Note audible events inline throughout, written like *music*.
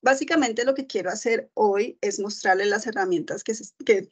Básicamente lo que quiero hacer hoy es mostrarles las herramientas que, que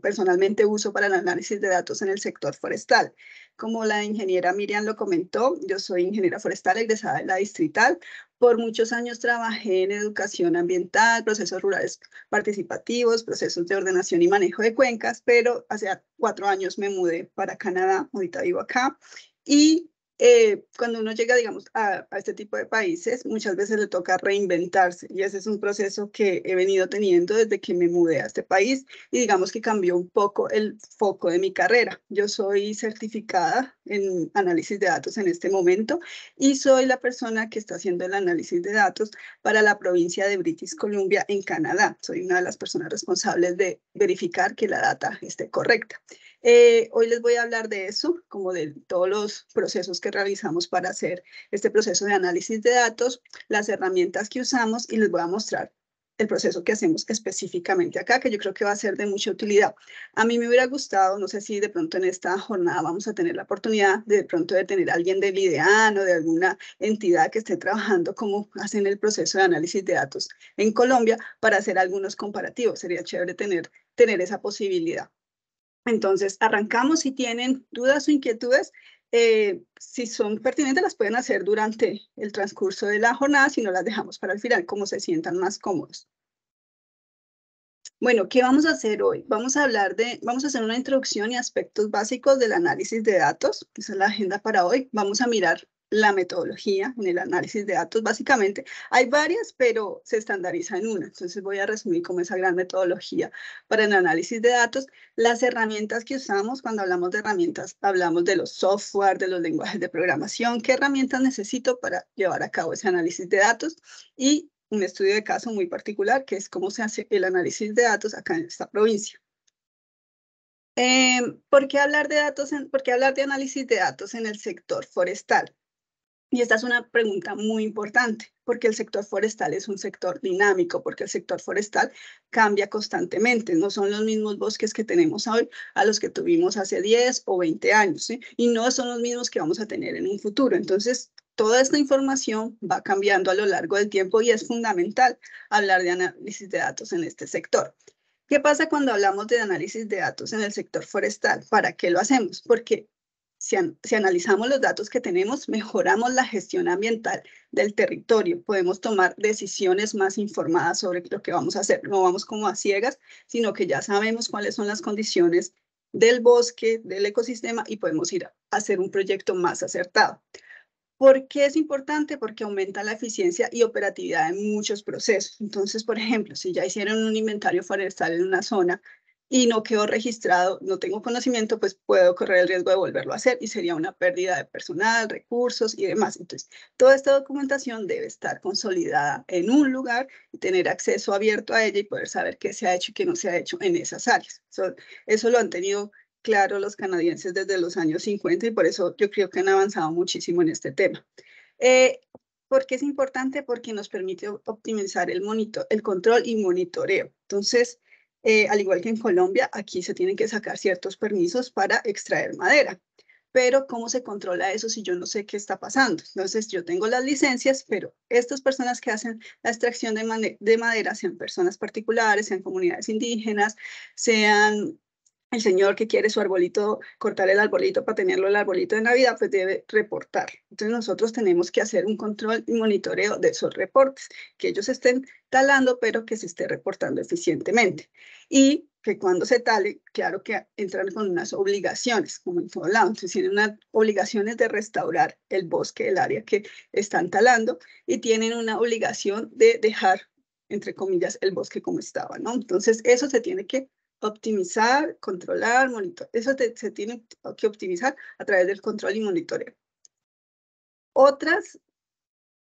personalmente uso para el análisis de datos en el sector forestal. Como la ingeniera Miriam lo comentó, yo soy ingeniera forestal egresada de la distrital. Por muchos años trabajé en educación ambiental, procesos rurales participativos, procesos de ordenación y manejo de cuencas, pero hace cuatro años me mudé para Canadá, ahorita vivo acá, y eh, cuando uno llega, digamos, a, a, este tipo de países, muchas veces le toca reinventarse y ese es un proceso que he venido teniendo desde que me mudé a este país y digamos que cambió un poco el foco de mi carrera. Yo soy certificada en análisis de datos en este momento y soy la persona que está haciendo el análisis de datos para la provincia de British Columbia en Canadá. Soy una de las personas responsables de verificar que la data esté correcta. Eh, hoy les voy a hablar de eso, como de todos los procesos que realizamos para hacer este proceso de análisis de datos, las herramientas que usamos y les voy a mostrar el proceso que hacemos específicamente acá, que yo creo que va a ser de mucha utilidad. A mí me hubiera gustado, no sé si de pronto en esta jornada vamos a tener la oportunidad de, pronto de tener a alguien del IDEAN o de alguna entidad que esté trabajando como hacen el proceso de análisis de datos en Colombia para hacer algunos comparativos. Sería chévere tener, tener esa posibilidad. Entonces, arrancamos si tienen dudas o inquietudes. Eh, si son pertinentes, las pueden hacer durante el transcurso de la jornada, si no las dejamos para el final, como se sientan más cómodos. Bueno, ¿qué vamos a hacer hoy? Vamos a hablar de, vamos a hacer una introducción y aspectos básicos del análisis de datos. Esa es la agenda para hoy. Vamos a mirar la metodología en el análisis de datos. Básicamente hay varias, pero se estandariza en una. Entonces voy a resumir como esa gran metodología para el análisis de datos. Las herramientas que usamos, cuando hablamos de herramientas, hablamos de los software, de los lenguajes de programación, qué herramientas necesito para llevar a cabo ese análisis de datos y un estudio de caso muy particular, que es cómo se hace el análisis de datos acá en esta provincia. Em, ¿por, qué hablar de datos ¿Por qué hablar de análisis de datos en el sector forestal? Y esta es una pregunta muy importante, porque el sector forestal es un sector dinámico, porque el sector forestal cambia constantemente. No son los mismos bosques que tenemos hoy a los que tuvimos hace 10 o 20 años, y no son los mismos que vamos a tener en un futuro. Entonces, toda esta información va cambiando a lo largo del tiempo y es fundamental hablar de análisis de datos en este sector. ¿Qué pasa cuando hablamos de análisis de datos en el sector forestal? ¿Para qué lo hacemos? Porque si, analizamos los datos que tenemos, mejoramos la gestión ambiental del territorio. Podemos tomar decisiones más informadas sobre lo que vamos a hacer. No vamos como a ciegas, sino que ya sabemos cuáles son las condiciones del bosque, del ecosistema y podemos ir a hacer un proyecto más acertado. ¿Por qué es importante? Porque aumenta la eficiencia y operatividad en muchos procesos. Entonces, por ejemplo, si ya hicieron un inventario forestal en una zona, y no quedó registrado, no tengo conocimiento, pues puedo correr el riesgo de volverlo a hacer y sería una pérdida de personal, recursos y demás. Entonces, toda esta documentación debe estar consolidada en un lugar y tener acceso abierto a ella y poder saber qué se ha hecho y qué no se ha hecho en esas áreas. eso lo han tenido claro los canadienses desde los años 50 y por eso yo creo que han avanzado muchísimo en este tema. Eh, ¿Por qué es importante? Porque nos permite optimizar el, el control y monitoreo. Entonces, eh, al igual que en Colombia, aquí se tienen que sacar ciertos permisos para extraer madera. Pero ¿cómo se controla eso si yo no sé qué está pasando? Entonces yo tengo las licencias, pero estas personas que hacen la extracción de, de madera, sean personas particulares, sean comunidades indígenas, sean el señor que quiere su arbolito, cortar el arbolito para tenerlo el arbolito de Navidad, pues debe reportar. Entonces nosotros tenemos que hacer un control y monitoreo de esos reportes, que ellos estén talando, pero que se esté reportando eficientemente. Y que cuando se tale, claro que entran con unas obligaciones, como en todo lado, entonces tienen unas obligaciones de restaurar el bosque, el área que están talando, y tienen una obligación de dejar entre comillas, el bosque como estaba, ¿no? Entonces, eso se tiene que Optimizar, controlar, monitorear. Eso se tiene que optimizar a través del control y monitoreo. Otras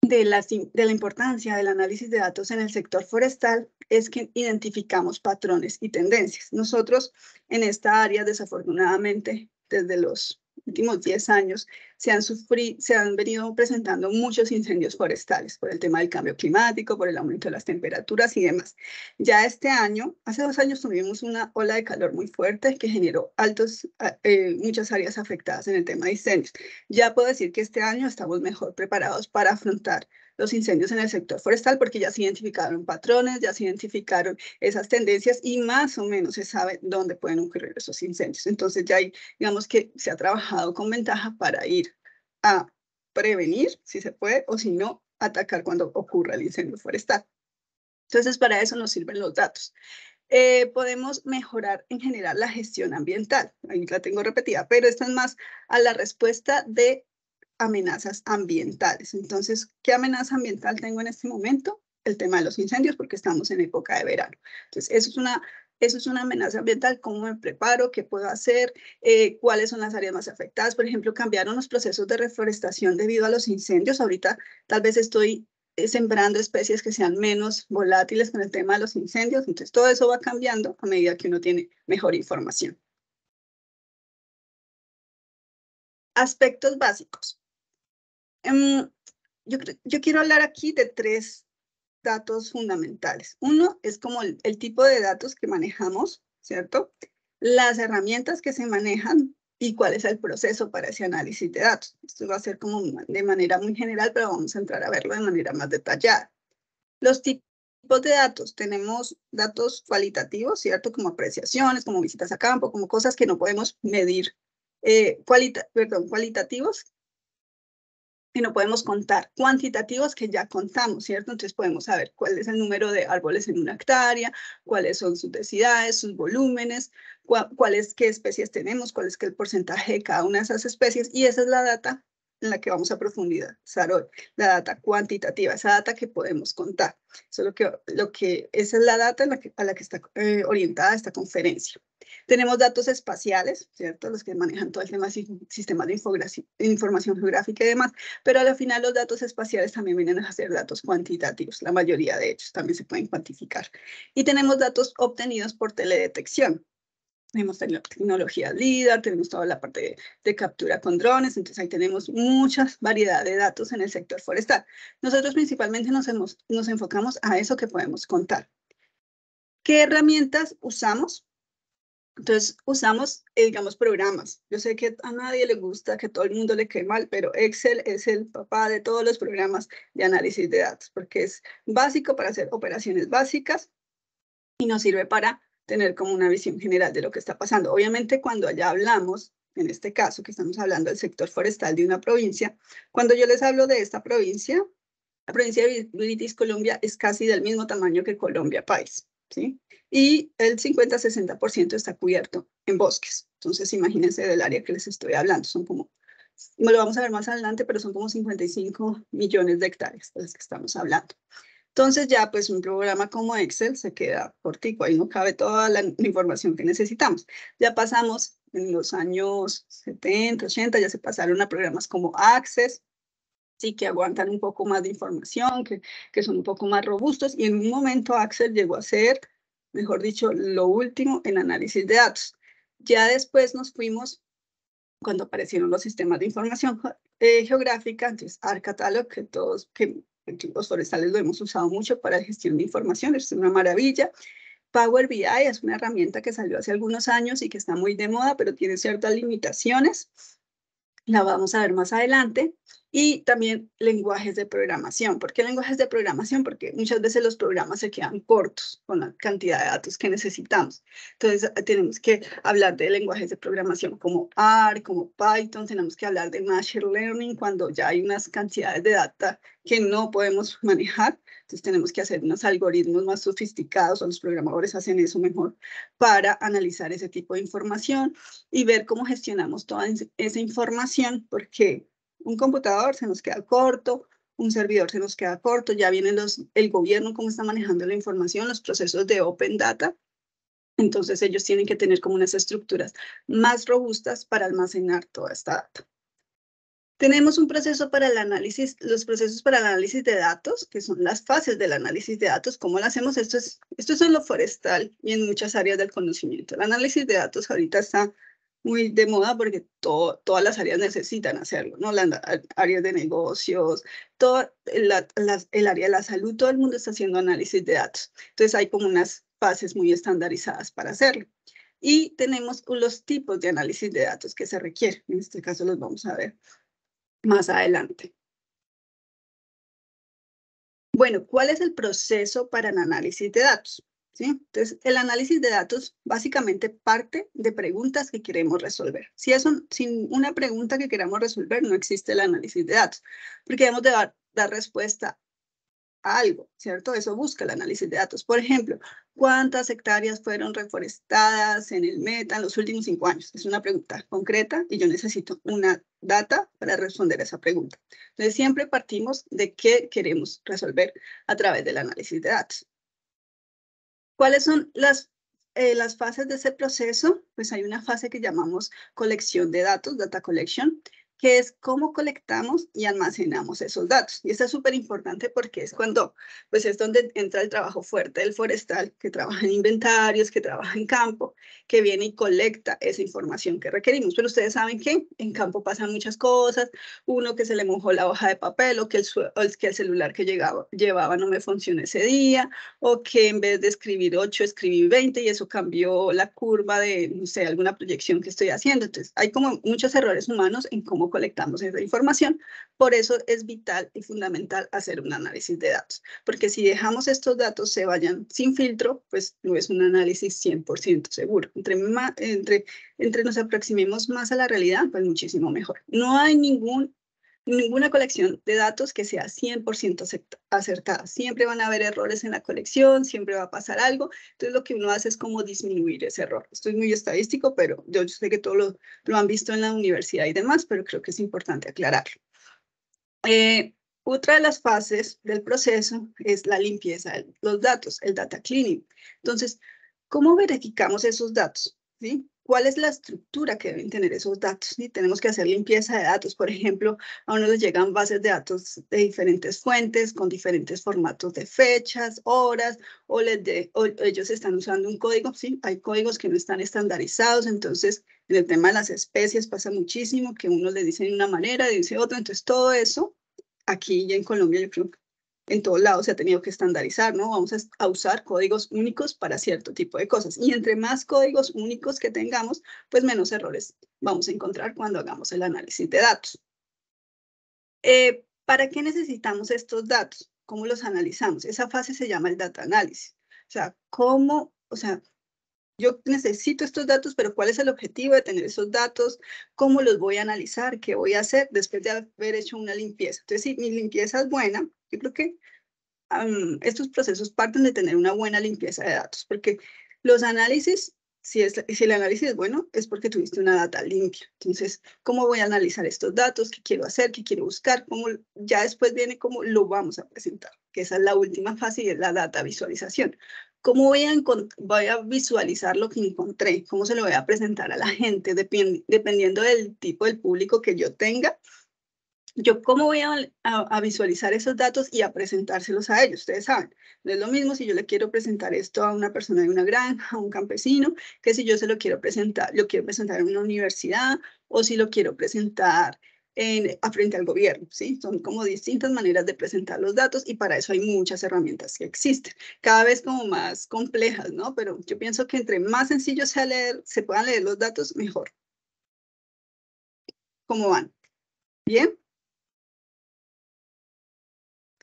de, de la importancia del análisis de datos en el sector forestal es que identificamos patrones y tendencias. Nosotros en esta área, desafortunadamente, desde los últimos 10 años se han, sufrido, se han venido presentando muchos incendios forestales por el tema del cambio climático, por el aumento de las temperaturas y demás. Ya este año, hace dos años tuvimos una ola de calor muy fuerte que generó altos, eh, muchas áreas afectadas en el tema de incendios. Ya puedo decir que este año estamos mejor preparados para afrontar los incendios en el sector forestal porque ya se identificaron patrones, ya se identificaron esas tendencias y más o menos se sabe dónde pueden ocurrir esos incendios. Entonces ya hay, digamos que se ha trabajado con ventaja para ir a prevenir, si se puede, o si no, atacar cuando ocurra el incendio forestal. Entonces, para eso nos sirven los datos. Eh, podemos mejorar en general la gestión ambiental. Ahí la tengo repetida, pero esta es más a la respuesta de amenazas ambientales. Entonces, ¿qué amenaza ambiental tengo en este momento? El tema de los incendios, porque estamos en época de verano. Entonces, eso es una, eso es una amenaza ambiental. ¿Cómo me preparo? ¿Qué puedo hacer? Eh, ¿Cuáles son las áreas más afectadas? Por ejemplo, cambiaron los procesos de reforestación debido a los incendios. Ahorita tal vez estoy eh, sembrando especies que sean menos volátiles con el tema de los incendios. Entonces, todo eso va cambiando a medida que uno tiene mejor información. Aspectos básicos. Em, yo, quiero hablar aquí de tres datos fundamentales. Uno es como el, tipo de datos que manejamos, ¿cierto? Las herramientas que se manejan y cuál es el proceso para ese análisis de datos. Esto va a ser como de manera muy general, pero vamos a entrar a verlo de manera más detallada. Los tipos de datos. Tenemos datos cualitativos, ¿cierto? Como apreciaciones, como visitas a campo, como cosas que no podemos medir. Eh, perdón, cualitativos, no podemos contar cuantitativos que ya contamos, ¿cierto? Entonces podemos saber cuál es el número de árboles en una hectárea, cuáles son sus densidades, sus volúmenes, cuáles qué especies tenemos, cuál es qué el porcentaje de cada una de esas especies, y esa es la data en la que vamos a profundizar hoy, la data cuantitativa, esa data que podemos contar. Eso que, lo que, esa es la data en la a la que está eh, orientada esta conferencia. Tenemos datos espaciales, ¿cierto? Los que manejan todo el tema de sistemas de información geográfica y demás, pero al final los datos espaciales también vienen a ser datos cuantitativos, la mayoría de ellos también se pueden cuantificar. Y tenemos datos obtenidos por teledetección, tenemos tecnología LIDAR, tenemos toda la parte de, captura con drones, entonces ahí tenemos muchas variedad de datos en el sector forestal. Nosotros principalmente nos, nos enfocamos a eso que podemos contar. ¿Qué herramientas usamos? Entonces usamos, eh, digamos, programas. Yo sé que a nadie le gusta, que todo el mundo le quede mal, pero Excel es el papá de todos los programas de análisis de datos, porque es básico para hacer operaciones básicas y nos sirve para tener como una visión general de lo que está pasando. Obviamente cuando allá hablamos, en este caso que estamos hablando del sector forestal de una provincia, cuando yo les hablo de esta provincia, la provincia de British Colombia, es casi del mismo tamaño que Colombia país. Y el 50-60% está cubierto en bosques. Entonces, imagínense del área que les estoy hablando, son como, lo vamos a ver más adelante, pero son como 55 millones de hectáreas de las que estamos hablando. Entonces ya pues un programa como Excel se queda cortico, ahí no cabe toda la, la información que necesitamos. Ya pasamos en los años 70, 80, ya se pasaron a programas como Access, sí que aguantan un poco más de información, que, que son un poco más robustos. Y en un momento Axel llegó a ser, mejor dicho, lo último en análisis de datos. Ya después nos fuimos, cuando aparecieron los sistemas de información eh, geográfica, entonces ArCatalog, que todos, que los forestales lo hemos usado mucho para gestión de información, es una maravilla. Power BI es una herramienta que salió hace algunos años y que está muy de moda, pero tiene ciertas limitaciones la vamos a ver más adelante, y también lenguajes de programación. ¿Por qué lenguajes de programación? Porque muchas veces los programas se quedan cortos con la cantidad de datos que necesitamos. Entonces eh, tenemos que hablar de lenguajes de programación como R, como Python, tenemos que hablar de Machine Learning cuando ya hay unas cantidades de data que no podemos manejar entonces tenemos que hacer unos algoritmos más sofisticados, o los programadores hacen eso mejor, para analizar ese tipo de información y ver cómo gestionamos toda esa información, porque un computador se nos queda corto, un servidor se nos queda corto, ya vienen los, el gobierno, cómo está manejando la información, los procesos de Open Data. Entonces ellos tienen que tener como unas estructuras más robustas para almacenar toda esta data. Tenemos un proceso para el análisis, los procesos para el análisis de datos, que son las fases del análisis de datos. ¿Cómo lo hacemos? Esto es, esto es en lo forestal y en muchas áreas del conocimiento. El análisis de datos ahorita está muy de moda porque todas las áreas necesitan hacerlo, ¿no? Las áreas de negocios, todo el área de la salud, todo el mundo está haciendo análisis de datos. Entonces hay como unas fases muy estandarizadas para hacerlo. Y tenemos los tipos de análisis de datos que se requieren. En este caso los vamos a ver más adelante. Bueno, ¿cuál es el proceso para el análisis de datos? Entonces, el análisis de datos básicamente parte de preguntas que queremos resolver. Si es sin una pregunta que queramos resolver, no existe el análisis de datos, porque debemos de dar, dar respuesta algo, ¿cierto? Eso busca el análisis de datos. Por ejemplo, ¿cuántas hectáreas fueron reforestadas en el meta en los últimos cinco años? Es una pregunta concreta y yo necesito una data para responder a esa pregunta. Entonces, siempre partimos de qué queremos resolver a través del análisis de datos. ¿Cuáles son las, eh, las fases de ese proceso? Pues hay una fase que llamamos colección de datos, data collection, que es cómo colectamos y almacenamos esos datos. Y está es súper importante porque es cuando, pues es donde entra el trabajo fuerte del forestal, que trabaja en inventarios, que trabaja en campo, que viene y colecta esa información que requerimos. Pero ustedes saben que en campo pasan muchas cosas, uno que se le mojó la hoja de papel o que el, que el celular que llegaba, llevaba no me funcionó ese día, o que en vez de escribir 8, escribí 20 y eso cambió la curva de, no sé, alguna proyección que estoy haciendo. Entonces, hay como muchos errores humanos en cómo colectamos esa información. Por eso es vital y fundamental hacer un análisis de datos, porque si dejamos estos datos se vayan sin filtro, pues no es un análisis 100% seguro. Entre, entre, entre nos aproximemos más a la realidad, pues muchísimo mejor. No hay ningún ninguna colección de datos que sea 100% acertada. Siempre van a haber errores en la colección, siempre va a pasar algo. Entonces lo que uno hace es como disminuir ese error. Estoy muy estadístico, pero yo, sé que todos lo, han visto en la universidad y demás, pero creo que es importante aclararlo. Eh, otra de las fases del proceso es la limpieza de los datos, el data cleaning. Entonces, ¿cómo verificamos esos datos? ¿Sí? cuál es la estructura que deben tener esos datos y tenemos que hacer limpieza de datos. Por ejemplo, a uno les llegan bases de datos de diferentes fuentes con diferentes formatos de fechas, horas, o, les ellos están usando un código, sí, hay códigos que no están estandarizados, entonces en el tema de las especies pasa muchísimo que uno le dice de una manera, le dice otra, entonces todo eso aquí en Colombia yo creo que en todo lado se ha tenido que estandarizar, ¿no? Vamos a, usar códigos únicos para cierto tipo de cosas. Y entre más códigos únicos que tengamos, pues menos errores vamos a encontrar cuando hagamos el análisis de datos. Eh, ¿Para qué necesitamos estos datos? ¿Cómo los analizamos? Esa fase se llama el data análisis. O sea, ¿cómo, o sea, yo necesito estos datos, pero ¿cuál es el objetivo de tener esos datos? ¿Cómo los voy a analizar? ¿Qué voy a hacer después de haber hecho una limpieza? Entonces, si mi limpieza es buena, yo creo que estos procesos parten de tener una buena limpieza de datos, porque los análisis, si, si el análisis es bueno, es porque tuviste una data limpia. Entonces, ¿cómo voy a analizar estos datos? ¿Qué quiero hacer? ¿Qué quiero buscar? ¿Cómo? Ya después viene cómo lo vamos a presentar, que esa es la última fase y es la data visualización. ¿Cómo voy a, voy a visualizar lo que encontré? ¿Cómo se lo voy a presentar a la gente? dependiendo del tipo del público que yo tenga, yo cómo voy a, visualizar esos datos y a presentárselos a ellos. Ustedes saben, no es lo mismo si yo le quiero presentar esto a una persona de una granja, a un campesino, que si yo se lo quiero presentar, lo quiero presentar en una universidad o si lo quiero presentar en, a frente al gobierno, ¿sí? Son como distintas maneras de presentar los datos y para eso hay muchas herramientas que existen, cada vez como más complejas, ¿no? Pero yo pienso que entre más sencillo sea leer, se puedan leer los datos, mejor. ¿Cómo van? ¿Bien?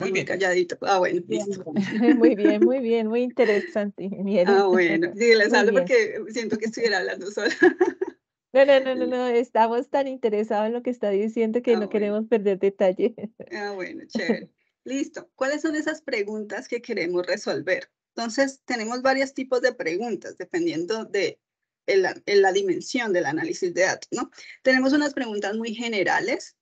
Muy bien. calladito. Ah, bueno, listo. *laughs* Muy bien, muy bien, muy interesante, ingeniero. Ah, bueno, *laughs* sí, les hablo porque siento que estuviera hablando sola. *laughs* No, no, no, no, estamos tan interesados en lo que está diciendo que ah, no queremos perder detalle. Ah, bueno, chévere. Listo. ¿Cuáles son esas preguntas que queremos resolver? Entonces, tenemos varios tipos de preguntas dependiendo de el la, dimensión del análisis de datos, ¿no? Tenemos unas preguntas muy generales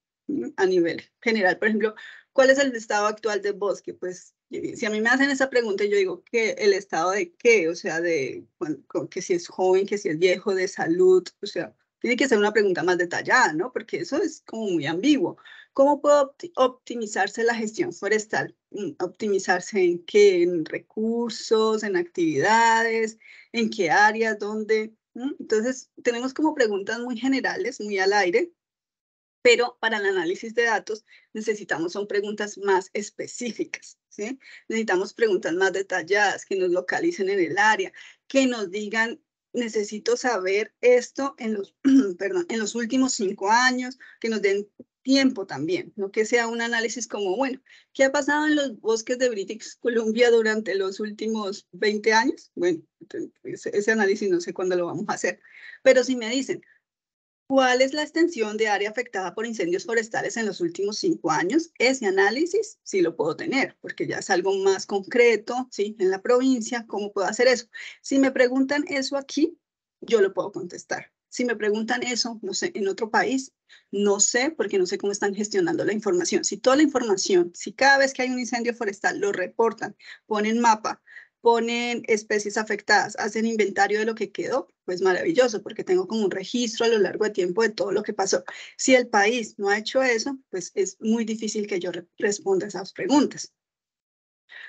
a nivel general. Por ejemplo, ¿cuál es el estado actual del bosque? Pues si a mí me hacen esa pregunta, yo digo que el estado de qué, o sea, de que si es joven, que si es viejo, de salud, o sea, tiene que ser una pregunta más detallada, ¿no? Porque eso es como muy ambiguo. ¿Cómo puede optimizarse la gestión forestal? Mm, ¿Optimizarse en qué? ¿En recursos? ¿En actividades? ¿En qué áreas? ¿Dónde? ¿Mm? Entonces, tenemos como preguntas muy generales, muy al aire, pero para el análisis de datos necesitamos son preguntas más específicas, ¿sí? Necesitamos preguntas más detalladas, que nos localicen en el área, que nos digan, necesito saber esto en los, *clears throat* perdón, en los últimos cinco años, que nos den tiempo también, no que sea un análisis como, bueno, ¿qué ha pasado en los bosques de British Columbia durante los últimos 20 años? Bueno, ese, ese análisis no sé cuándo lo vamos a hacer, pero si me dicen, ¿Cuál es la extensión de área afectada por incendios forestales en los últimos cinco años? Ese análisis sí lo puedo tener, porque ya es algo más concreto, ¿sí? En la provincia, ¿cómo puedo hacer eso? Si me preguntan eso aquí, yo lo puedo contestar. Si me preguntan eso, no sé, en otro país, no sé, porque no sé cómo están gestionando la información. Si toda la información, si cada vez que hay un incendio forestal lo reportan, ponen mapa, ponen especies afectadas, hacen inventario de lo que quedó, pues maravilloso, porque tengo como un registro a lo largo de tiempo de todo lo que pasó. Si el país no ha hecho eso, pues es muy difícil que yo responda responda esas preguntas.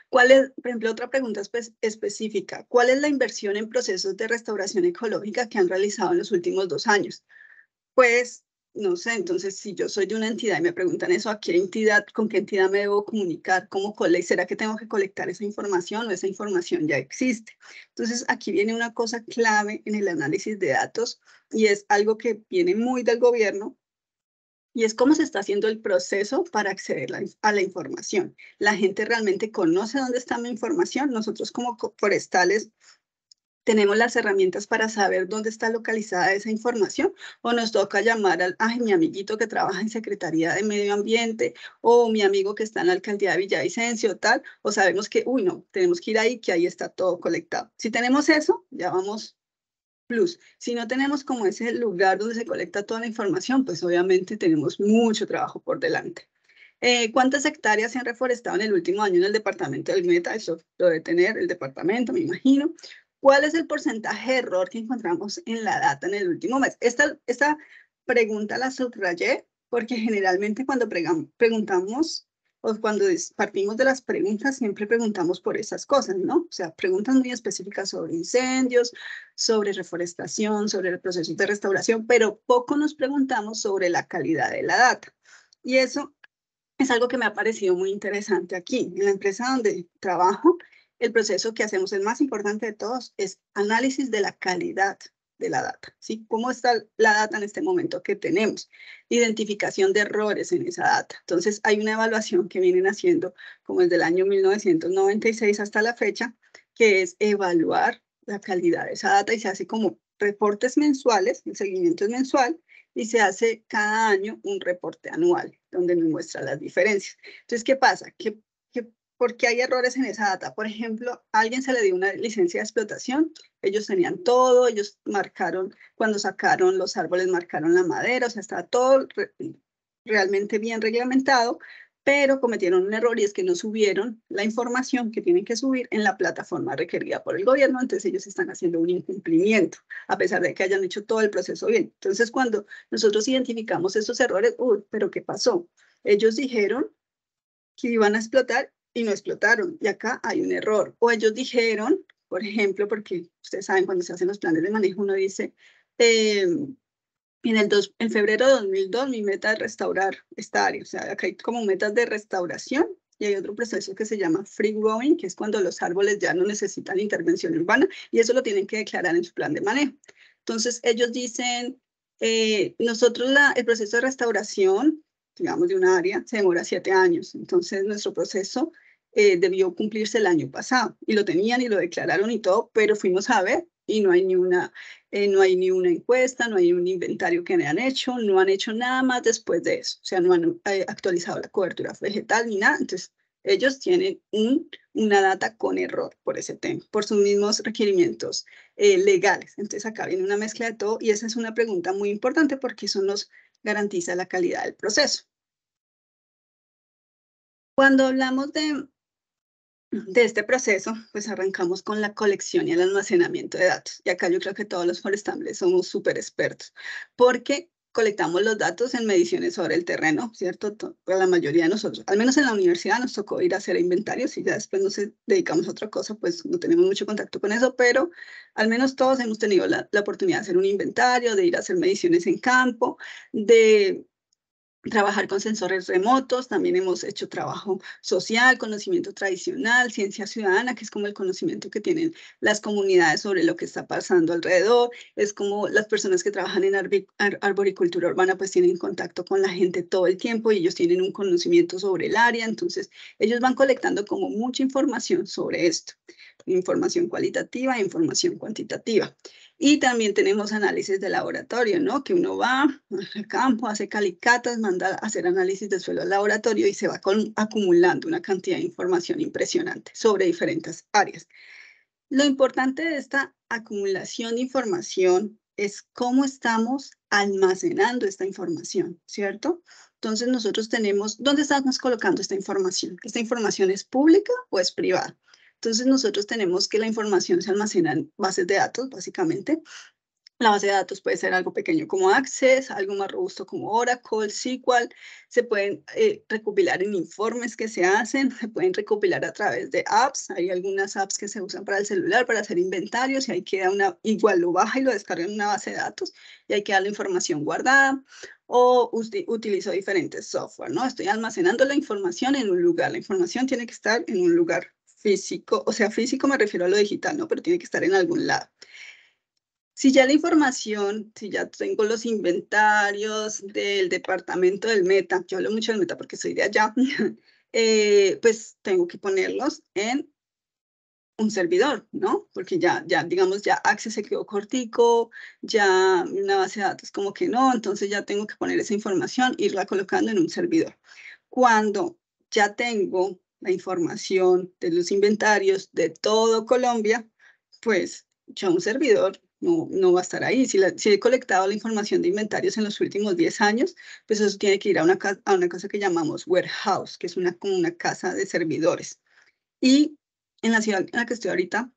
¿Cuál es, por ejemplo, otra pregunta específica? ¿Cuál es la inversión en procesos de restauración ecológica que han realizado en los últimos dos años? Pues no sé, entonces si yo soy de una entidad y me preguntan eso, ¿a qué entidad, con qué entidad me debo comunicar? ¿Cómo cole ¿Será que tengo que colectar esa información o esa información ya existe? Entonces aquí viene una cosa clave en el análisis de datos y es algo que viene muy del gobierno y es cómo se está haciendo el proceso para acceder a la información. La gente realmente conoce dónde está mi información. Nosotros como forestales tenemos las herramientas para saber dónde está localizada esa información o nos toca llamar al, ay, mi amiguito que trabaja en Secretaría de Medio Ambiente o mi amigo que está en la alcaldía de Villavicencio, tal, o sabemos que, uy, no, tenemos que ir ahí, que ahí está todo colectado. Si tenemos eso, ya vamos plus. Si no tenemos como ese lugar donde se colecta toda la información, pues obviamente tenemos mucho trabajo por delante. Eh, ¿Cuántas hectáreas se han reforestado en el último año en el departamento del Meta? Eso lo debe tener el departamento, me imagino. ¿Cuál es el porcentaje de error que encontramos en la data en el último mes? Esta, esta pregunta la subrayé porque generalmente cuando preguntamos o cuando partimos de las preguntas, siempre preguntamos por esas cosas, ¿no? O sea, preguntas muy específicas sobre incendios, sobre reforestación, sobre el proceso de restauración, pero poco nos preguntamos sobre la calidad de la data. Y eso es algo que me ha parecido muy interesante aquí. En la empresa donde trabajo, el proceso que hacemos, es más importante de todos, es análisis de la calidad de la data, ¿sí? ¿Cómo está la data en este momento que tenemos? Identificación de errores en esa data. Entonces, hay una evaluación que vienen haciendo como desde el año 1996 hasta la fecha, que es evaluar la calidad de esa data y se hace como reportes mensuales, el seguimiento es mensual, y se hace cada año un reporte anual donde nos muestra las diferencias. Entonces, ¿qué pasa? Que porque hay errores en esa data. Por ejemplo, a alguien se le dio una licencia de explotación, ellos tenían todo, ellos marcaron, cuando sacaron los árboles, marcaron la madera, o sea, está todo realmente bien reglamentado, pero cometieron un error y es que no subieron la información que tienen que subir en la plataforma requerida por el gobierno, entonces ellos están haciendo un incumplimiento, a pesar de que hayan hecho todo el proceso bien. Entonces, cuando nosotros identificamos esos errores, uy, pero ¿qué pasó? Ellos dijeron que iban a explotar y no explotaron. Y acá hay un error. O ellos dijeron, por ejemplo, porque ustedes saben, cuando se hacen los planes de manejo, uno dice, em, en, el dos, en febrero de 2002 mi meta es restaurar esta área. O sea, acá hay como metas de restauración y hay otro proceso que se llama free growing, que es cuando los árboles ya no necesitan intervención urbana y eso lo tienen que declarar en su plan de manejo. Entonces, ellos dicen, eh, nosotros la, el proceso de restauración, digamos, de un área, se demora siete años. Entonces, nuestro proceso eh, debió cumplirse el año pasado y lo tenían y lo declararon y todo, pero fuimos a ver y no hay ni una, eh, no hay ni una encuesta, no hay un inventario que han hecho, no han hecho nada más después de eso, o sea, no han eh, actualizado la cobertura vegetal ni nada, entonces ellos tienen un, una data con error por ese tema, por sus mismos requerimientos legales. Entonces acá viene una mezcla de todo y esa es una pregunta muy importante porque eso nos garantiza la calidad del proceso. Cuando hablamos de de este proceso, pues arrancamos con la colección y el almacenamiento de datos. Y acá yo creo que todos los forestables somos súper expertos, porque colectamos los datos en mediciones sobre el terreno, ¿cierto? La mayoría de nosotros, al menos en la universidad nos tocó ir a hacer inventarios y ya después nos dedicamos a otra cosa, pues no tenemos mucho contacto con eso, pero al menos todos hemos tenido la, la oportunidad de hacer un inventario, de ir a hacer mediciones en campo, de trabajar con sensores remotos, también hemos hecho trabajo social, conocimiento tradicional, ciencia ciudadana, que es como el conocimiento que tienen las comunidades sobre lo que está pasando alrededor, es como las personas que trabajan en arboricultura urbana pues tienen contacto con la gente todo el tiempo y ellos tienen un conocimiento sobre el área, entonces ellos van colectando como mucha información sobre esto, información cualitativa e información cuantitativa. Y también tenemos análisis de laboratorio, ¿no? Que uno va al campo, hace calicatas, manda a hacer análisis de suelo al laboratorio y se va con, acumulando una cantidad de información impresionante sobre diferentes áreas. Lo importante de esta acumulación de información es cómo estamos almacenando esta información, ¿cierto? Entonces nosotros tenemos, ¿dónde estamos colocando esta información? ¿Esta información es pública o es privada? Entonces nosotros tenemos que la información se almacena en bases de datos, básicamente. La base de datos puede ser algo pequeño como Access, algo más robusto como Oracle, SQL. Se pueden eh, recopilar en informes que se hacen, *laughs* se pueden recopilar a través de apps. Hay algunas apps que se usan para el celular, para hacer inventarios, y ahí queda una, igual lo baja y lo descarga en una base de datos, y ahí queda la información guardada. O utilizo diferentes software, ¿no? Estoy almacenando la información en un lugar. La información tiene que estar en un lugar físico, o sea, físico me refiero a lo digital, ¿no? Pero tiene que estar en algún lado. Si ya la información, si ya tengo los inventarios del departamento del meta, yo hablo mucho del meta porque soy de allá, *laughs* eh, pues tengo que ponerlos en un servidor, ¿no? Porque ya, ya, digamos, ya Access se quedó cortico, ya una base de datos como que no, entonces ya tengo que poner esa información, irla colocando en un servidor. Cuando ya tengo la información de los inventarios de todo Colombia, pues ya un servidor no, no va a estar ahí. Si, si, he colectado la información de inventarios en los últimos 10 años, pues eso tiene que ir a una, a una cosa que llamamos warehouse, que es una, como una casa de servidores. Y en la ciudad en la que estoy ahorita,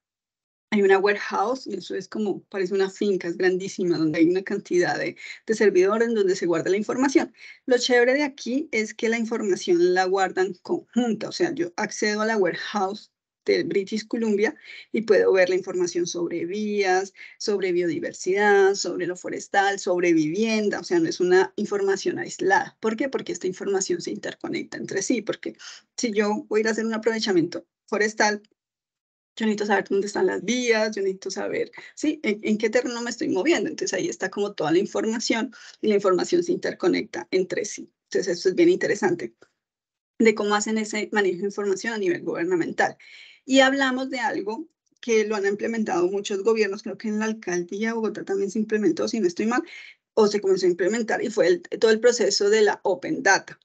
hay una warehouse, y eso es como, parece una finca, es grandísima, donde hay una cantidad de, servidores donde se guarda la información. Lo chévere de aquí es que la información la guardan conjunta, o sea, yo accedo a la warehouse del British Columbia y puedo ver la información sobre vías, sobre biodiversidad, sobre lo forestal, sobre vivienda, o sea, no es una información aislada. ¿Por qué? Porque esta información se interconecta entre sí, porque si yo voy a hacer un aprovechamiento forestal, yo necesito saber dónde están las vías, yo necesito saber, ¿sí? En, qué terreno me estoy moviendo. Entonces ahí está como toda la información y la información se interconecta entre sí. Entonces esto es bien interesante de cómo hacen ese manejo de información a nivel gubernamental. Y hablamos de algo que lo han implementado muchos gobiernos, creo que en la alcaldía de Bogotá también se implementó, si no estoy mal, o se comenzó a implementar, y fue todo el proceso de la Open Data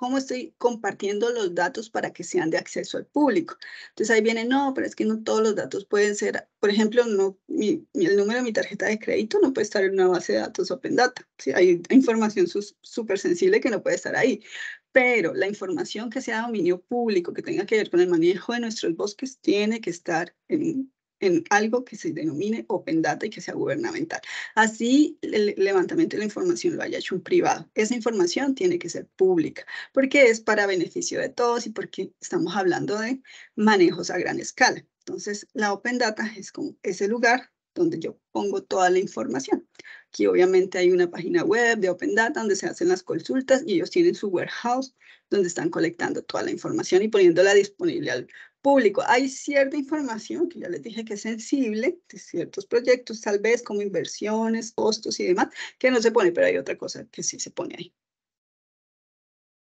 cómo estoy compartiendo los datos para que sean de acceso al público. Entonces ahí viene, no, pero es que no todos los datos pueden ser, por ejemplo, no, el número de mi tarjeta de crédito no puede estar en una base de datos Open Data. Sí, hay información súper sensible que no puede estar ahí. Pero la información que sea dominio público, que tenga que ver con el manejo de nuestros bosques, tiene que estar en, en algo que se denomine Open Data y que sea gubernamental. Así el levantamiento de la información lo haya hecho un privado. Esa información tiene que ser pública porque es para beneficio de todos y porque estamos hablando de manejos a gran escala. Entonces, la Open Data es como ese lugar donde yo pongo toda la información. Aquí obviamente hay una página web de Open Data donde se hacen las consultas y ellos tienen su warehouse donde están colectando toda la información y poniéndola disponible al público. Hay cierta información que ya les dije que es sensible de ciertos proyectos, tal vez como inversiones, costos y demás, que no se pone, pero hay otra cosa que sí se pone ahí.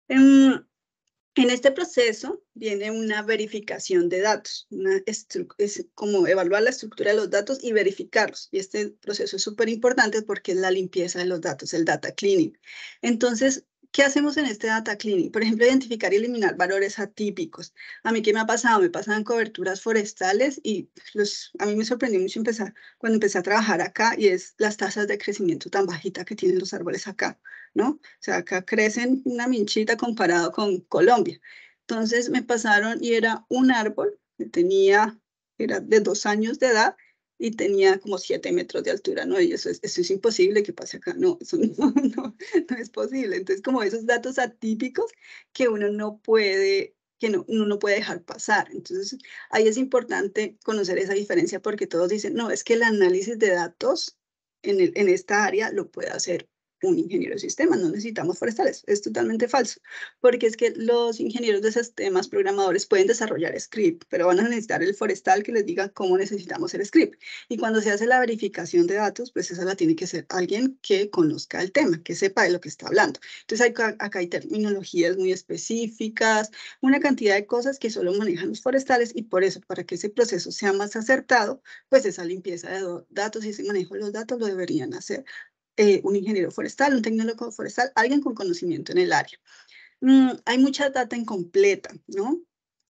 Em, en, este proceso viene una verificación de datos, una es como evaluar la estructura de los datos y verificarlos. Y este proceso es súper importante porque es la limpieza de los datos, el data cleaning. Entonces, ¿Qué hacemos en este data cleaning? Por ejemplo, identificar y eliminar valores atípicos. A mí, ¿qué me ha pasado? Me pasan coberturas forestales y los, a mí me sorprendió mucho empezar, cuando empecé a trabajar acá y es las tasas de crecimiento tan bajita que tienen los árboles acá, ¿no? O sea, acá crecen una minchita comparado con Colombia. Entonces me pasaron y era un árbol que tenía, era de dos años de edad y tenía como 7 metros de altura, ¿no? Y eso es, eso es imposible que pase acá, no, eso *laughs* no, no, es posible. Entonces, como esos datos atípicos que uno no puede que no, uno puede dejar pasar. Entonces, ahí es importante conocer esa diferencia porque todos dicen, no, es que el análisis de datos en, el, en esta área lo puede hacer un ingeniero de sistemas, no necesitamos forestales. Es totalmente falso, porque es que los ingenieros de sistemas, programadores, pueden desarrollar script, pero van a necesitar el forestal que les diga cómo necesitamos el script. Y cuando se hace la verificación de datos, pues esa la tiene que ser alguien que conozca el tema, que sepa de lo que está hablando. Entonces, hay, acá hay terminologías muy específicas, una cantidad de cosas que solo manejan los forestales y por eso, para que ese proceso sea más acertado, pues esa limpieza de datos y ese manejo de los datos lo deberían hacer eh, un ingeniero forestal, un tecnólogo forestal, alguien con conocimiento en el área. Mm, hay mucha data incompleta, ¿no?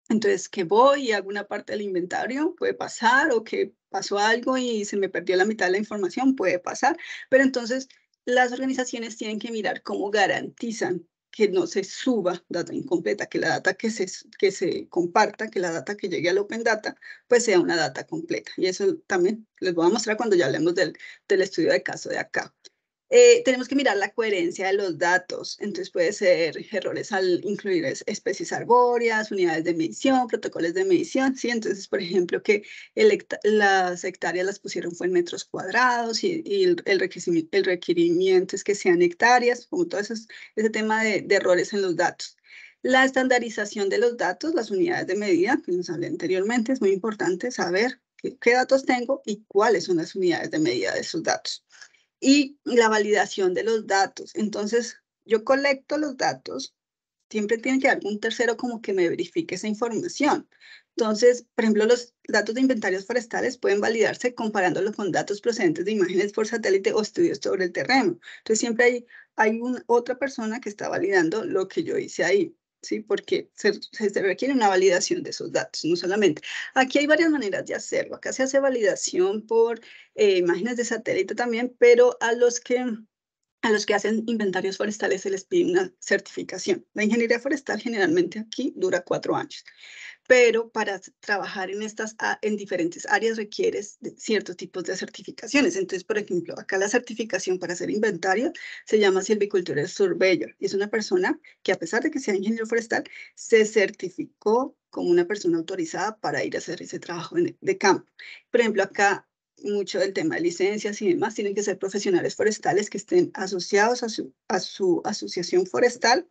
Entonces, que voy y hago parte del inventario, puede pasar, o que pasó algo y se me perdió la mitad de la información, puede pasar, pero entonces las organizaciones tienen que mirar cómo garantizan que no se suba data incompleta, que la data que se, que se comparta, que la data que llegue al Open Data, pues sea una data completa. Y eso también les voy a mostrar cuando ya hablemos del, del estudio de caso de acá. Eh, tenemos que mirar la coherencia de los datos. Entonces puede ser errores al incluir especies arbóreas, unidades de medición, protocolos de medición. ¿sí? Entonces, por ejemplo, que las hectáreas las pusieron fue en metros cuadrados y, el, el, requerimiento, es que sean hectáreas, como todo eso, ese tema de, errores en los datos. La estandarización de los datos, las unidades de medida, que nos hablé anteriormente, es muy importante saber qué datos tengo y cuáles son las unidades de medida de esos datos y la validación de los datos. Entonces, yo colecto los datos, siempre tiene que haber un tercero como que me verifique esa información. Entonces, por ejemplo, los datos de inventarios forestales pueden validarse comparándolos con datos procedentes de imágenes por satélite o estudios sobre el terreno. Entonces, siempre hay, hay otra persona que está validando lo que yo hice ahí. ¿sí? porque se, requiere una validación de esos datos, no solamente. Aquí hay varias maneras de hacerlo. Acá se hace validación por eh, imágenes de satélite también, pero a los que a los que hacen inventarios forestales se les pide una certificación. La ingeniería forestal generalmente aquí dura cuatro años, pero para trabajar en estas en diferentes áreas requieres ciertos tipos de certificaciones. Entonces, por ejemplo, acá la certificación para hacer inventario se llama silvicultura surveyor y es una persona que a pesar de que sea ingeniero forestal se certificó como una persona autorizada para ir a hacer ese trabajo de campo. Por ejemplo, acá mucho del tema de licencias y demás, tienen que ser profesionales forestales que estén asociados a su, asociación forestal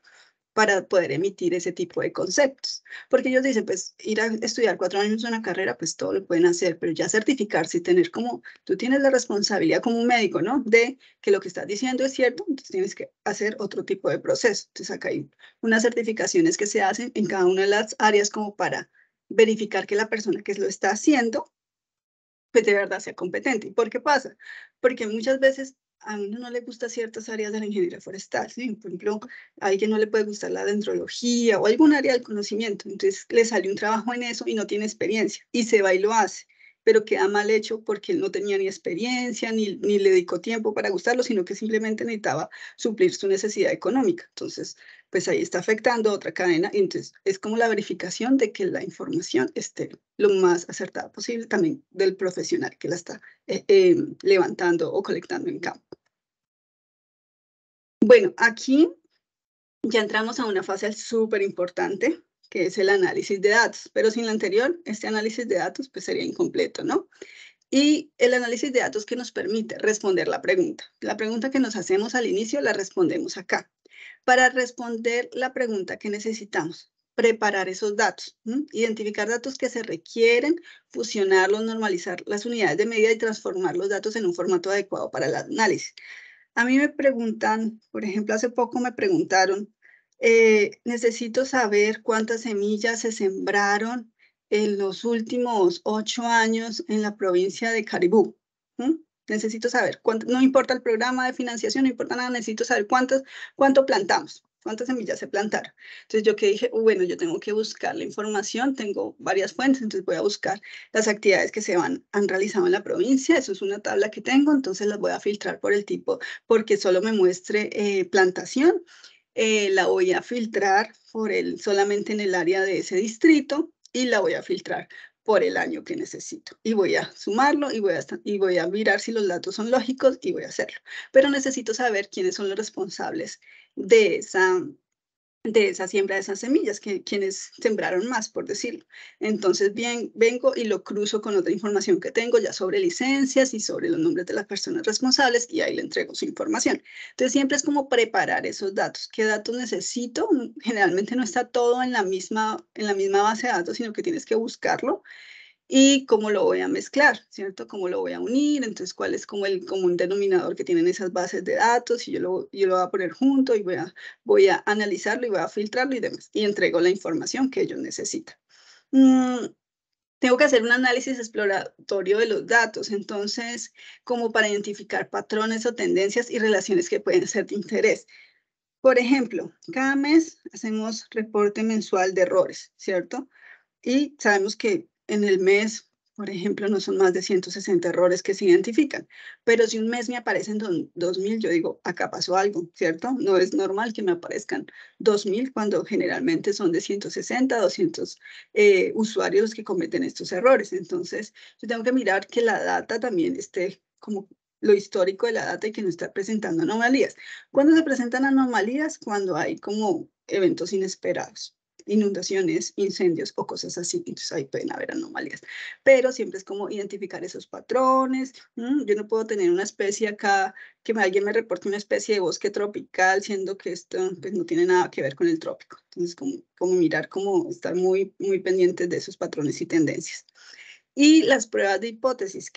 para poder emitir ese tipo de conceptos. Porque ellos dicen, pues ir a estudiar cuatro años una carrera, pues todo lo pueden hacer, pero ya certificarse y tener como, tú tienes la responsabilidad como un médico, ¿no? De que lo que estás diciendo es cierto, entonces tienes que hacer otro tipo de proceso. Entonces acá hay unas certificaciones que se hacen en cada una de las áreas como para verificar que la persona que lo está haciendo pues, de verdad sea competente. ¿Y por qué pasa? Porque muchas veces a uno no le gusta ciertas áreas de la ingeniería forestal, por ejemplo, a alguien no le puede gustar la dendrología o algún área del conocimiento, entonces le sale un trabajo en eso y no tiene experiencia y se va y lo hace pero queda mal hecho porque él no tenía ni experiencia, ni, ni le dedicó tiempo para gustarlo, sino que simplemente necesitaba suplir su necesidad económica. Entonces, pues ahí está afectando otra cadena. entonces, es como la verificación de que la información esté lo más acertada posible también del profesional que la está eh, em, levantando o colectando en campo. Bueno, aquí ya entramos a una fase súper importante que es el análisis de datos, pero sin la anterior, este análisis de datos pues sería incompleto, ¿no? Y el análisis de datos que nos permite responder la pregunta. La pregunta que nos hacemos al inicio la respondemos acá. Para responder la pregunta que necesitamos, preparar esos datos, identificar datos que se requieren, fusionarlos, normalizar las unidades de medida y transformar los datos en un formato adecuado para el análisis. A mí me preguntan, por ejemplo, hace poco me preguntaron eh, necesito saber cuántas semillas se sembraron en los últimos ocho años en la provincia de Caribú. Necesito saber, cuánto, no importa el programa de financiación, no importa nada, necesito saber cuántas, cuánto plantamos, cuántas semillas se plantaron. Entonces yo que dije, uh, bueno, yo tengo que buscar la información, tengo varias fuentes, entonces voy a buscar las actividades que se van, han realizado en la provincia, eso es una tabla que tengo, entonces las voy a filtrar por el tipo, porque solo me muestre eh, plantación eh, la voy a filtrar por el, solamente en el área de ese distrito y la voy a filtrar por el año que necesito. Y voy a sumarlo y voy a, y voy a mirar si los datos son lógicos y voy a hacerlo. Pero necesito saber quiénes son los responsables de esa, de esa siembra de esas semillas, que quienes sembraron más, por decirlo. Entonces, bien, vengo y lo cruzo con otra información que tengo ya sobre licencias y sobre los nombres de las personas responsables y ahí le entrego su información. Entonces, siempre es como preparar esos datos. ¿Qué datos necesito? Generalmente no está todo en la misma, en la misma base de datos, sino que tienes que buscarlo y cómo lo voy a mezclar, ¿cierto? Cómo lo voy a unir, entonces cuál es como el común denominador que tienen esas bases de datos y yo lo, lo voy a poner junto y voy a, voy a analizarlo y voy a filtrarlo y demás. Y entrego la información que ellos necesitan. Mm, tengo que hacer un análisis exploratorio de los datos, entonces como para identificar patrones o tendencias y relaciones que pueden ser de interés. Por ejemplo, cada mes hacemos reporte mensual de errores, ¿cierto? Y sabemos que en el mes, por ejemplo, no son más de 160 errores que se identifican, pero si un mes me aparecen 2.000, yo digo, acá pasó algo, ¿cierto? No es normal que me aparezcan 2.000 cuando generalmente son de 160, 200 eh, usuarios que cometen estos errores. Entonces, yo tengo que mirar que la data también esté como lo histórico de la data y que no está presentando anomalías. ¿Cuándo se presentan anomalías? Cuando hay como eventos inesperados inundaciones, incendios o cosas así. Entonces ahí pueden haber anomalías. Pero siempre es como identificar esos patrones. Yo no puedo tener una especie acá, que alguien me reporte una especie de bosque tropical, siendo que esto pues, no tiene nada que ver con el trópico. Entonces, como, como mirar, como estar muy, muy pendientes de esos patrones y tendencias. Y las pruebas de hipótesis.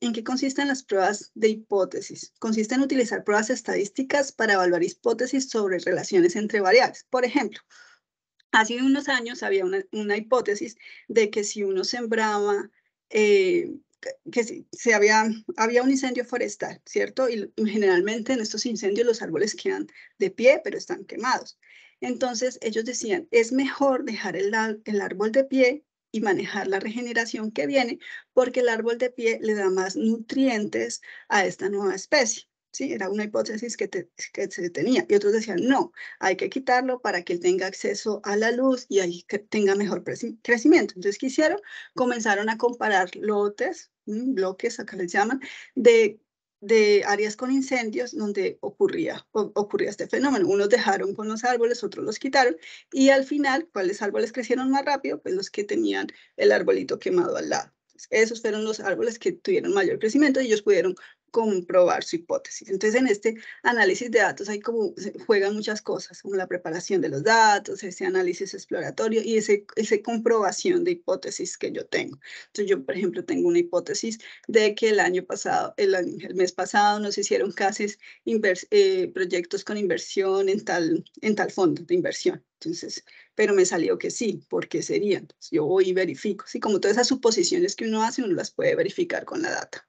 ¿En qué consisten las pruebas de hipótesis? Consiste en utilizar pruebas estadísticas para evaluar hipótesis sobre relaciones entre variables. Por ejemplo, Hace unos años había una, hipótesis de que si uno sembraba eh, que había, había un incendio forestal, ¿cierto? Y generalmente en estos incendios los árboles quedan de pie, pero están quemados. Entonces ellos decían, es mejor dejar el, el árbol de pie y manejar la regeneración que viene, porque el árbol de pie le da más nutrientes a esta nueva especie. Era una hipótesis que, se tenía. Y otros decían, no, hay que quitarlo para que él tenga acceso a la luz y ahí que tenga mejor crecimiento. Entonces, ¿qué hicieron? Comenzaron a comparar lotes, mm, bloques, acá les llaman, de, de áreas con incendios donde ocurría, ocurría este fenómeno. Unos dejaron con los árboles, otros los quitaron. Y al final, ¿cuáles árboles crecieron más rápido? Pues los que tenían el arbolito quemado al lado. esos fueron los árboles que tuvieron mayor crecimiento y ellos pudieron comprobar su hipótesis. Entonces, en este análisis de datos hay como, juegan muchas cosas, como la preparación de los datos, ese análisis exploratorio y ese, ese comprobación de hipótesis que yo tengo. Entonces, yo, por ejemplo, tengo una hipótesis de que el año pasado, el, el mes pasado nos hicieron casi eh, proyectos con inversión en tal, en tal fondo de inversión. Entonces, pero me salió que sí, porque sería. yo voy y verifico. Sí, como todas esas suposiciones que uno hace, uno las puede verificar con la data.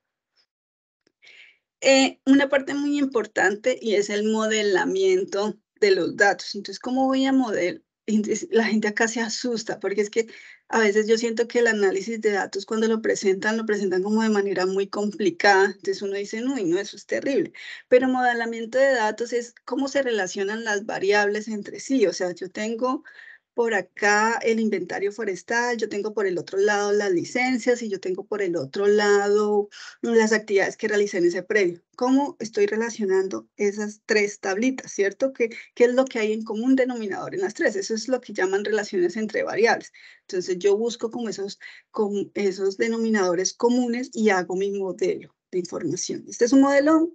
Eh, una parte muy importante y es el modelamiento de los datos. Entonces, ¿cómo voy a modelar? La gente acá se asusta porque es que a veces yo siento que el análisis de datos cuando lo presentan, lo presentan como de manera muy complicada. Entonces uno dice, uy, no, eso es terrible. Pero modelamiento de datos es cómo se relacionan las variables entre sí. O sea, yo tengo por acá el inventario forestal, yo tengo por el otro lado las licencias y yo tengo por el otro lado las actividades que realicé en ese predio. ¿Cómo estoy relacionando esas tres tablitas, cierto? ¿Qué, ¿Qué es lo que hay en común denominador en las tres? Eso es lo que llaman relaciones entre variables. Entonces yo busco como esos, como esos denominadores comunes y hago mi modelo de información. Este es un modelo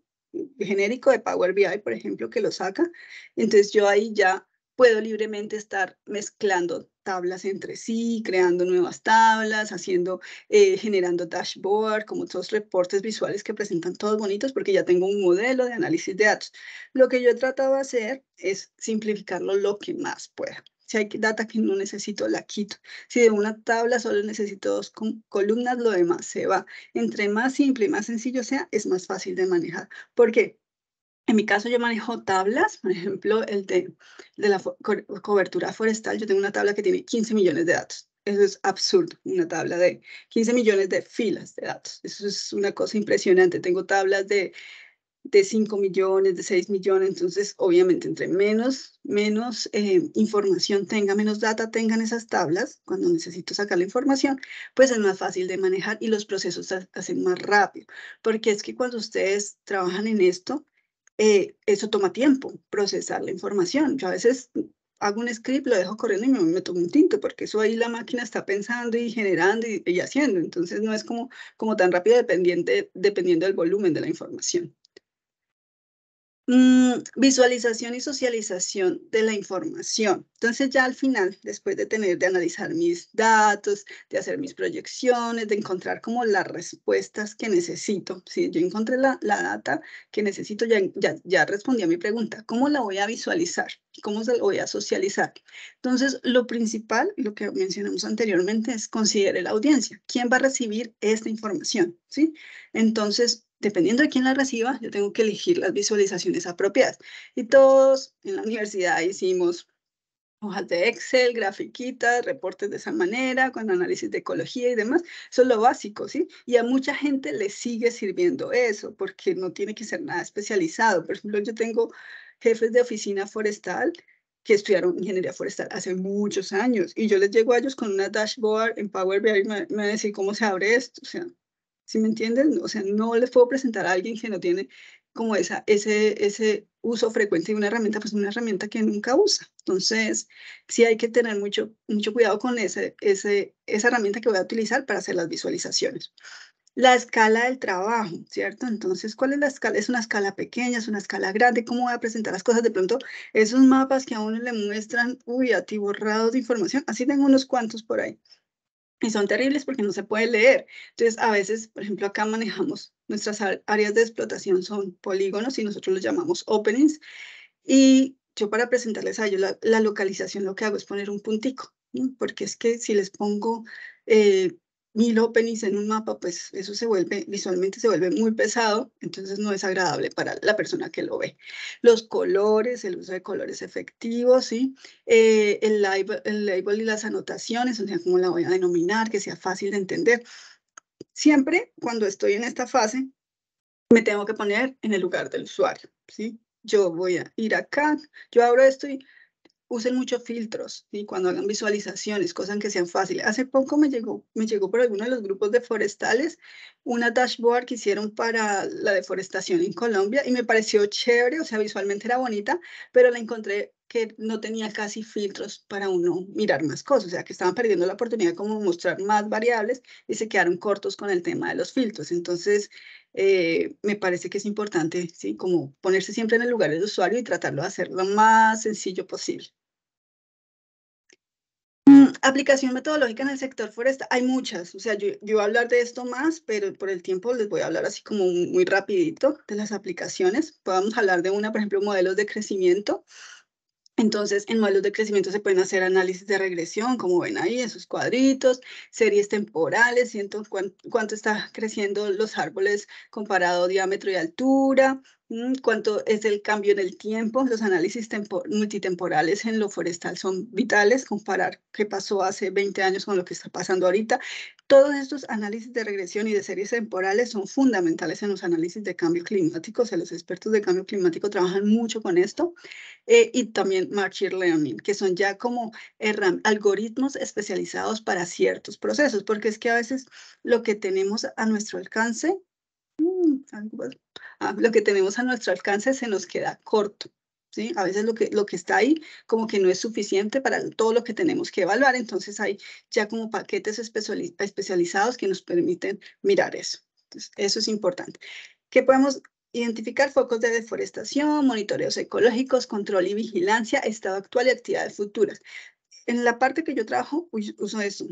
genérico de Power BI, por ejemplo, que lo saca. Entonces yo ahí ya puedo libremente estar mezclando tablas entre sí, creando nuevas tablas, haciendo, eh, generando dashboard, como todos reportes visuales que presentan todos bonitos, porque ya tengo un modelo de análisis de datos. Lo que yo he tratado de hacer es simplificarlo lo que más pueda. Si hay data que no necesito, la quito. Si de una tabla solo necesito dos columnas, lo demás se va. Entre más simple y más sencillo sea, es más fácil de manejar. ¿Por qué? En mi caso yo manejo tablas, por ejemplo, el de, la cobertura forestal, yo tengo una tabla que tiene 15 millones de datos. Eso es absurdo, una tabla de 15 millones de filas de datos. Eso es una cosa impresionante. Tengo tablas de, de 5 millones, de 6 millones. Entonces, obviamente, entre menos, menos eh, información tenga, menos data tengan esas tablas, cuando necesito sacar la información, pues es más fácil de manejar y los procesos se hacen más rápido. Porque es que cuando ustedes trabajan en esto, eh, eso toma tiempo, procesar la información. Yo a veces hago un script, lo dejo corriendo y me, me, tomo un tinto, porque eso ahí la máquina está pensando y generando y, haciendo. Entonces no es como, como tan rápido dependiente, dependiendo del volumen de la información. Mm, visualización y socialización de la información. Entonces ya al final, después de tener, de analizar mis datos, de hacer mis proyecciones, de encontrar como las respuestas que necesito, si yo encontré la, data que necesito, ya, ya, respondí a mi pregunta, ¿cómo la voy a visualizar? ¿Cómo se la voy a socializar? Entonces lo principal, lo que mencionamos anteriormente, es considere la audiencia. ¿Quién va a recibir esta información? ¿Sí? Entonces dependiendo de quién la reciba, yo tengo que elegir las visualizaciones apropiadas. Y todos en la universidad hicimos hojas de Excel, grafiquitas, reportes de esa manera, con análisis de ecología y demás. Eso es lo básico, ¿sí? Y a mucha gente le sigue sirviendo eso, porque no tiene que ser nada especializado. Por ejemplo, yo tengo jefes de oficina forestal que estudiaron ingeniería forestal hace muchos años y yo les llego a ellos con una dashboard en Power BI y me, me a decir cómo se abre esto. O sea, ¿Sí me entienden? O sea, no les puedo presentar a alguien que no tiene como esa, ese, ese uso frecuente de una herramienta, pues una herramienta que nunca usa. Entonces, sí hay que tener mucho, mucho cuidado con ese, ese, esa herramienta que voy a utilizar para hacer las visualizaciones. La escala del trabajo, ¿cierto? Entonces, ¿cuál es la escala? ¿Es una escala pequeña? ¿Es una escala grande? ¿Cómo voy a presentar las cosas? De pronto, esos mapas que a uno le muestran, uy, atiborrados de información, así tengo unos cuantos por ahí y son terribles porque no se puede leer. Entonces, a veces, por ejemplo, acá manejamos nuestras áreas de explotación son polígonos y nosotros los llamamos openings. Y yo para presentarles a ellos la, localización lo que hago es poner un puntico, porque es que si les pongo eh, mil openings en un mapa, pues eso se vuelve, visualmente se vuelve muy pesado, entonces no es agradable para la persona que lo ve. Los colores, el uso de colores efectivos, ¿sí? Eh, el, label, el y las anotaciones, o sea, cómo la voy a denominar, que sea fácil de entender. Siempre cuando estoy en esta fase, me tengo que poner en el lugar del usuario, ¿sí? Yo voy a ir acá, yo abro esto y usen muchos filtros y cuando hagan visualizaciones, cosas que sean fáciles. Hace poco me llegó, me llegó por alguno de los grupos de forestales una dashboard que hicieron para la deforestación en Colombia y me pareció chévere, o sea, visualmente era bonita, pero la encontré que no tenía casi filtros para uno mirar más cosas, o sea, que estaban perdiendo la oportunidad como mostrar más variables y se quedaron cortos con el tema de los filtros. Entonces, eh, me parece que es importante, ¿sí? Como ponerse siempre en el lugar del usuario y tratarlo de hacer lo más sencillo posible. Mm, aplicación metodológica en el sector forestal, hay muchas, o sea, yo, voy a hablar de esto más, pero por el tiempo les voy a hablar así como muy rapidito de las aplicaciones. Podemos hablar de una, por ejemplo, modelos de crecimiento. Entonces, en modelos de crecimiento se pueden hacer análisis de regresión, como ven ahí, en sus cuadritos, series temporales, siento cuánto, cuánto está creciendo los árboles comparado diámetro y altura, Mm, cuánto es el cambio en el tiempo. Los análisis multitemporales en lo forestal son vitales, comparar qué pasó hace 20 años con lo que está pasando ahorita. Todos estos análisis de regresión y de series temporales son fundamentales en los análisis de cambio climático. O sea, los expertos de cambio climático trabajan mucho con esto. Eh, y también Machine Learning, que son ya como algoritmos especializados para ciertos procesos, porque es que a veces lo que tenemos a nuestro alcance... Mm, *laughs* lo que tenemos a nuestro alcance se nos queda corto. ¿Sí? A veces lo que, lo que está ahí como que no es suficiente para todo lo que tenemos que evaluar, entonces hay ya como paquetes especializados que nos permiten mirar eso. Entonces, eso es importante. ¿Qué podemos identificar? Focos de deforestación, monitoreos ecológicos, control y vigilancia, estado actual y actividades futuras. En la parte que yo trabajo uso eso,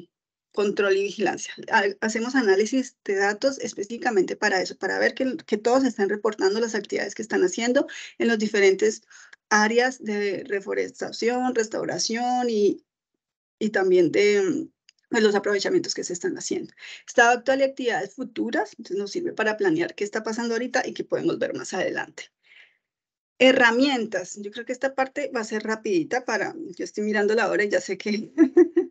control y vigilancia. Hacemos análisis de datos específicamente para eso, para ver que, todos están reportando las actividades que están haciendo en los diferentes áreas de reforestación, restauración y, y también de, de mm, pues, los aprovechamientos que se están haciendo. Estado actual y actividades futuras entonces nos sirve para planear qué está pasando ahorita y qué podemos ver más adelante. Herramientas. Yo creo que esta parte va a ser rapidita para... Yo estoy mirando la hora y ya sé que *laughs*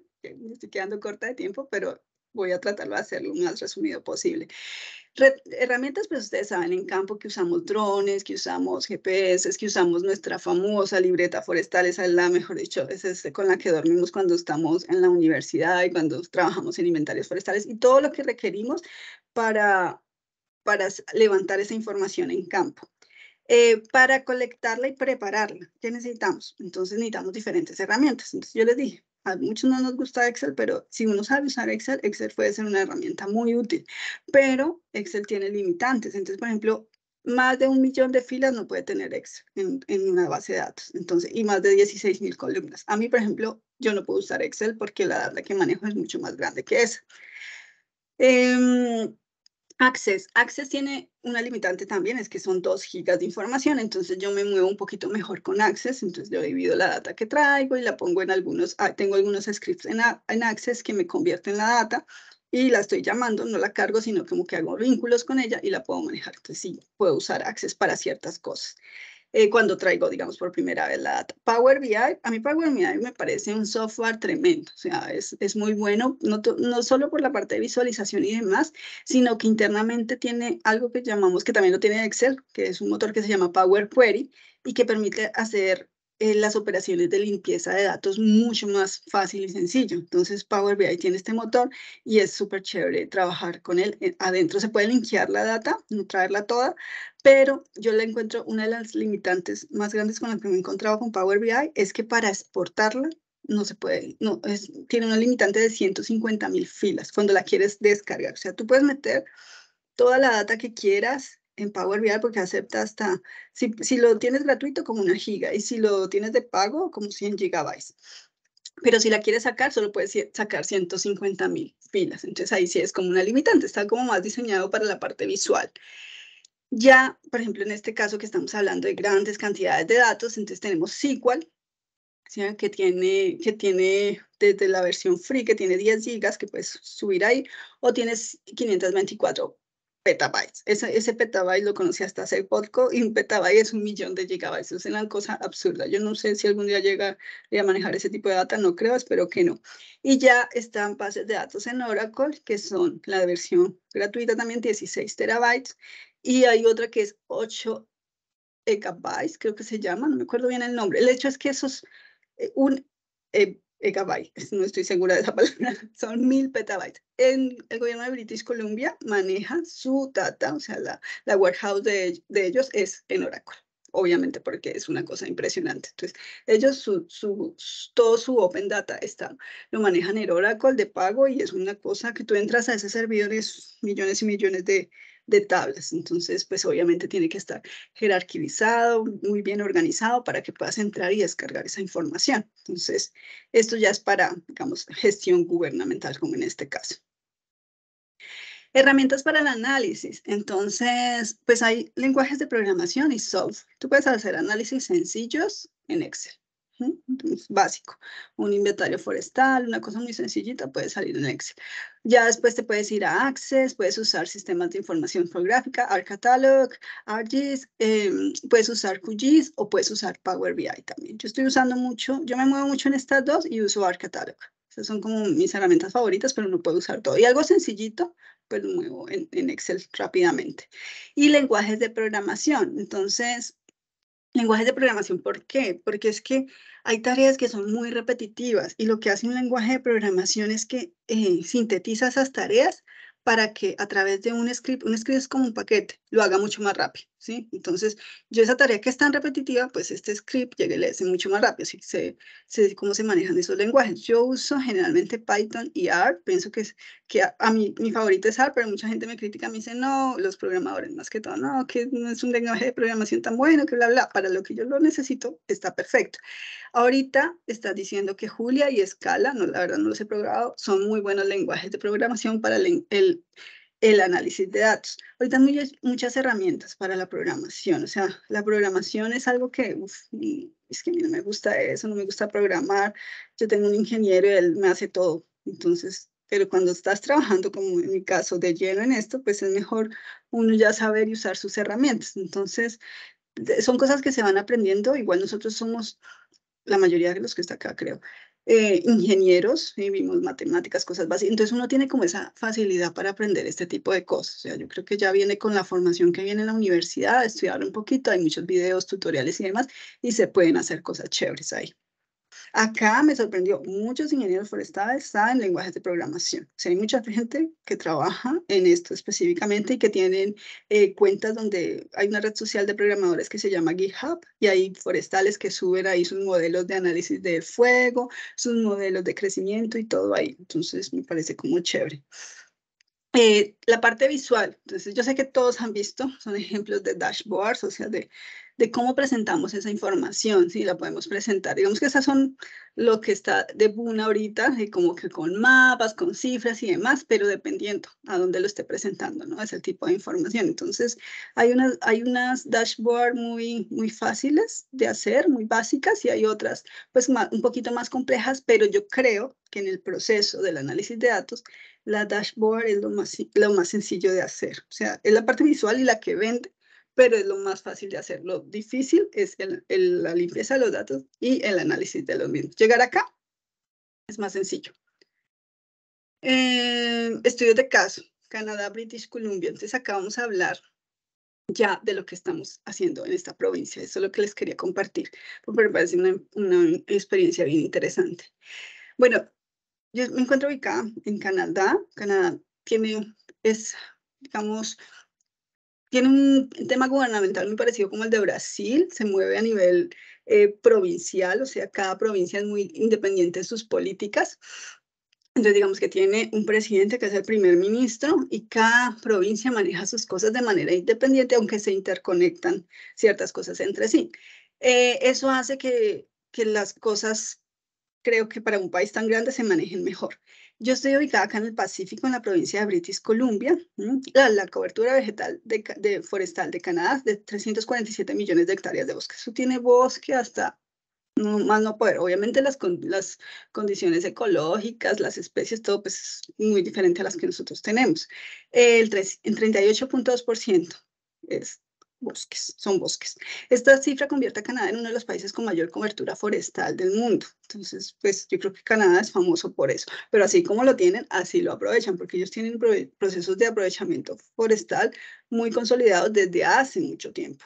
estoy quedando corta de tiempo, pero voy a tratarlo de hacerlo lo más resumido posible. herramientas, pues ustedes saben en campo que usamos drones, que usamos GPS, que usamos nuestra famosa libreta forestal, esa es la, mejor dicho, es con la que dormimos cuando estamos en la universidad y cuando trabajamos en inventarios forestales y todo lo que requerimos para, para levantar esa información en campo. Eh, para colectarla y prepararla, ¿qué necesitamos? Entonces necesitamos diferentes herramientas. Entonces yo les dije, a muchos no nos gusta Excel, pero si uno sabe usar Excel, Excel puede ser una herramienta muy útil, pero Excel tiene limitantes. Entonces, por ejemplo, más de un millón de filas no puede tener Excel en, una base de datos, entonces, y más de 16 mil columnas. A mí, por ejemplo, yo no puedo usar Excel porque la data que manejo es mucho más grande que esa. Em, Access. Access tiene una limitante también, es que son dos gigas de información, entonces yo me muevo un poquito mejor con Access, entonces yo divido la data que traigo y la pongo en algunos, ah, tengo algunos scripts en, en Access que me convierten la data y la estoy llamando, no la cargo, sino como que hago vínculos con ella y la puedo manejar. Entonces sí, puedo usar Access para ciertas cosas. Eh, cuando traigo, digamos, por primera vez la data. Power BI, a mí Power BI me parece un software tremendo, o sea, es, es muy bueno, no, no, solo por la parte de visualización y demás, sino que internamente tiene algo que llamamos, que también lo tiene Excel, que es un motor que se llama Power Query y que permite hacer eh, las operaciones de limpieza de datos mucho más fácil y sencillo. Entonces Power BI tiene este motor y es súper chévere trabajar con él. Eh, adentro se puede limpiar la data, no traerla toda, pero yo le encuentro una de las limitantes más grandes con la que me he encontrado con Power BI es que para exportarla no se puede, no, tiene una limitante de 150 mil filas cuando la quieres descargar. O sea, tú puedes meter toda la data que quieras en Power BI porque acepta hasta, si, lo tienes gratuito, como una giga, y si lo tienes de pago, como 100 gigabytes. Pero si la quieres sacar, solo puedes sacar 150 mil pilas. Entonces ahí sí es como una limitante, está como más diseñado para la parte visual. Ya, por ejemplo, en este caso que estamos hablando de grandes cantidades de datos, entonces tenemos SQL, que, tiene, que tiene desde la versión free, que tiene 10 gigas, que puedes subir ahí, o tienes 524 petabytes. Ese, ese, petabyte lo conocí hasta hace poco y un petabyte es un millón de gigabytes. Es una cosa absurda. Yo no sé si algún día llega a manejar ese tipo de data, no creo, espero que no. Y ya están bases de datos en Oracle, que son la versión gratuita también 16 terabytes. Y hay otra que es 8 gigabytes, creo que se llama, no me acuerdo bien el nombre. El hecho es que esos, eh, un, eh, Megabyte, *laughs* no estoy segura de esa palabra, *laughs* son mil petabytes. En el gobierno de British Columbia maneja su data, o sea, la, warehouse de, ellos es en Oracle, obviamente porque es una cosa impresionante. Entonces, ellos, su, todo su open data está, lo manejan en Oracle de pago y es una cosa que tú entras a ese servidor y es millones y millones de, de tablas. Entonces, pues obviamente tiene que estar jerarquizado, muy bien organizado para que puedas entrar y descargar esa información. Entonces, esto ya es para, digamos, gestión gubernamental, como en este caso. Herramientas para el análisis. Entonces, pues hay lenguajes de programación y software. Tú puedes hacer análisis sencillos en Excel. Es básico. Un inventario forestal, una cosa muy sencillita, puede salir en Excel. Ya después te puedes ir a Access, puedes usar sistemas de información geográfica ArcCatalog ArcGIS, eh, em, puedes usar QGIS o puedes usar Power BI también. Yo estoy usando mucho, yo me muevo mucho en estas dos y uso ArcCatalog Esas son como mis herramientas favoritas, pero no puedo usar todo. Y algo sencillito, pues lo muevo en, en Excel rápidamente. Y lenguajes de programación. Entonces, Lenguajes de programación, ¿por qué? Porque es que hay tareas que son muy repetitivas y lo que hace un lenguaje de programación es que eh, sintetiza esas tareas para que a través de un script, un script es como un paquete, lo haga mucho más rápido, ¿sí? Entonces, yo esa tarea que es tan repetitiva, pues este script llegue y le hace mucho más rápido, ¿sí? Se, cómo se manejan esos lenguajes. Yo uso generalmente Python y R, pienso que, que a, mí mi favorito es R, pero mucha gente me critica, me dice, no, los programadores más que todo, no, que no es un lenguaje de programación tan bueno, que bla, bla, para lo que yo lo necesito, está perfecto. Ahorita estás diciendo que Julia y Scala, no, la verdad no los he programado, son muy buenos lenguajes de programación para el el análisis de datos. Ahorita muchas, herramientas para la programación, o sea, la programación es algo que, es que a mí no me gusta eso, no me gusta programar, yo tengo un ingeniero él me hace todo, entonces, pero cuando estás trabajando, como en mi caso, de lleno en esto, pues es mejor uno ya saber usar sus herramientas, entonces, son cosas que se van aprendiendo, igual nosotros somos la mayoría de los que está acá, creo, eh, ingenieros y vimos matemáticas, cosas básicas. Entonces uno tiene como esa facilidad para aprender este tipo de cosas. O sea, yo creo que ya viene con la formación que viene en la universidad, estudiar un poquito, hay muchos videos, tutoriales y demás, y se pueden hacer cosas chéveres ahí. Acá me sorprendió, muchos ingenieros forestales saben lenguajes de programación. O sea, hay mucha gente que trabaja en esto específicamente y que tienen eh, cuentas donde hay una red social de programadores que se llama GitHub y hay forestales que suben ahí sus modelos de análisis de fuego, sus modelos de crecimiento y todo ahí. Entonces, me parece como chévere. Eh, la parte visual, entonces yo sé que todos han visto, son ejemplos de dashboards, o sea, de, de cómo presentamos esa información, si la podemos presentar. Digamos que esas son lo que está de boom ahorita, eh, como que con mapas, con cifras y demás, pero dependiendo a dónde lo esté presentando, ¿no? es el tipo de información. Entonces, hay unas, hay unas dashboard muy, muy fáciles de hacer, muy básicas, y hay otras, pues, un poquito más complejas, pero yo creo que en el proceso del análisis de datos, la dashboard es lo más, lo más sencillo de hacer. O sea, es la parte visual y la que vende pero es lo más fácil de hacer. Lo difícil es la limpieza de los datos y el análisis de los mismos. Llegar acá es más sencillo. Eh, estudios de caso, Canadá, British Columbia. Entonces acá vamos a hablar ya de lo que estamos haciendo en esta provincia. Eso es lo que les quería compartir, porque me parece una, experiencia bien interesante. Bueno, yo me encuentro ubicada en Canadá. Canadá tiene, es, digamos, tiene un tema gubernamental muy parecido como el de Brasil, se mueve a nivel eh, provincial, o sea, cada provincia es muy independiente de sus políticas. Entonces, digamos que tiene un presidente que es el primer ministro y cada provincia maneja sus cosas de manera independiente, aunque se interconectan ciertas cosas entre sí. Eh, eso hace que, que las cosas, creo que para un país tan grande, se manejen mejor. Yo estoy ubicada acá en el Pacífico, en la provincia de British Columbia. La, cobertura vegetal de, forestal de Canadá es de 347 millones de hectáreas de bosque. Eso tiene bosque hasta no, más no poder. Obviamente las, las condiciones ecológicas, las especies, todo pues es muy diferente a las que nosotros tenemos. El, el 38.2% es bosques, son bosques. Esta cifra convierte a Canadá en uno de los países con mayor cobertura forestal del mundo. Entonces, pues yo creo que Canadá es famoso por eso, pero así como lo tienen, así lo aprovechan, porque ellos tienen procesos de aprovechamiento forestal muy consolidados desde hace mucho tiempo.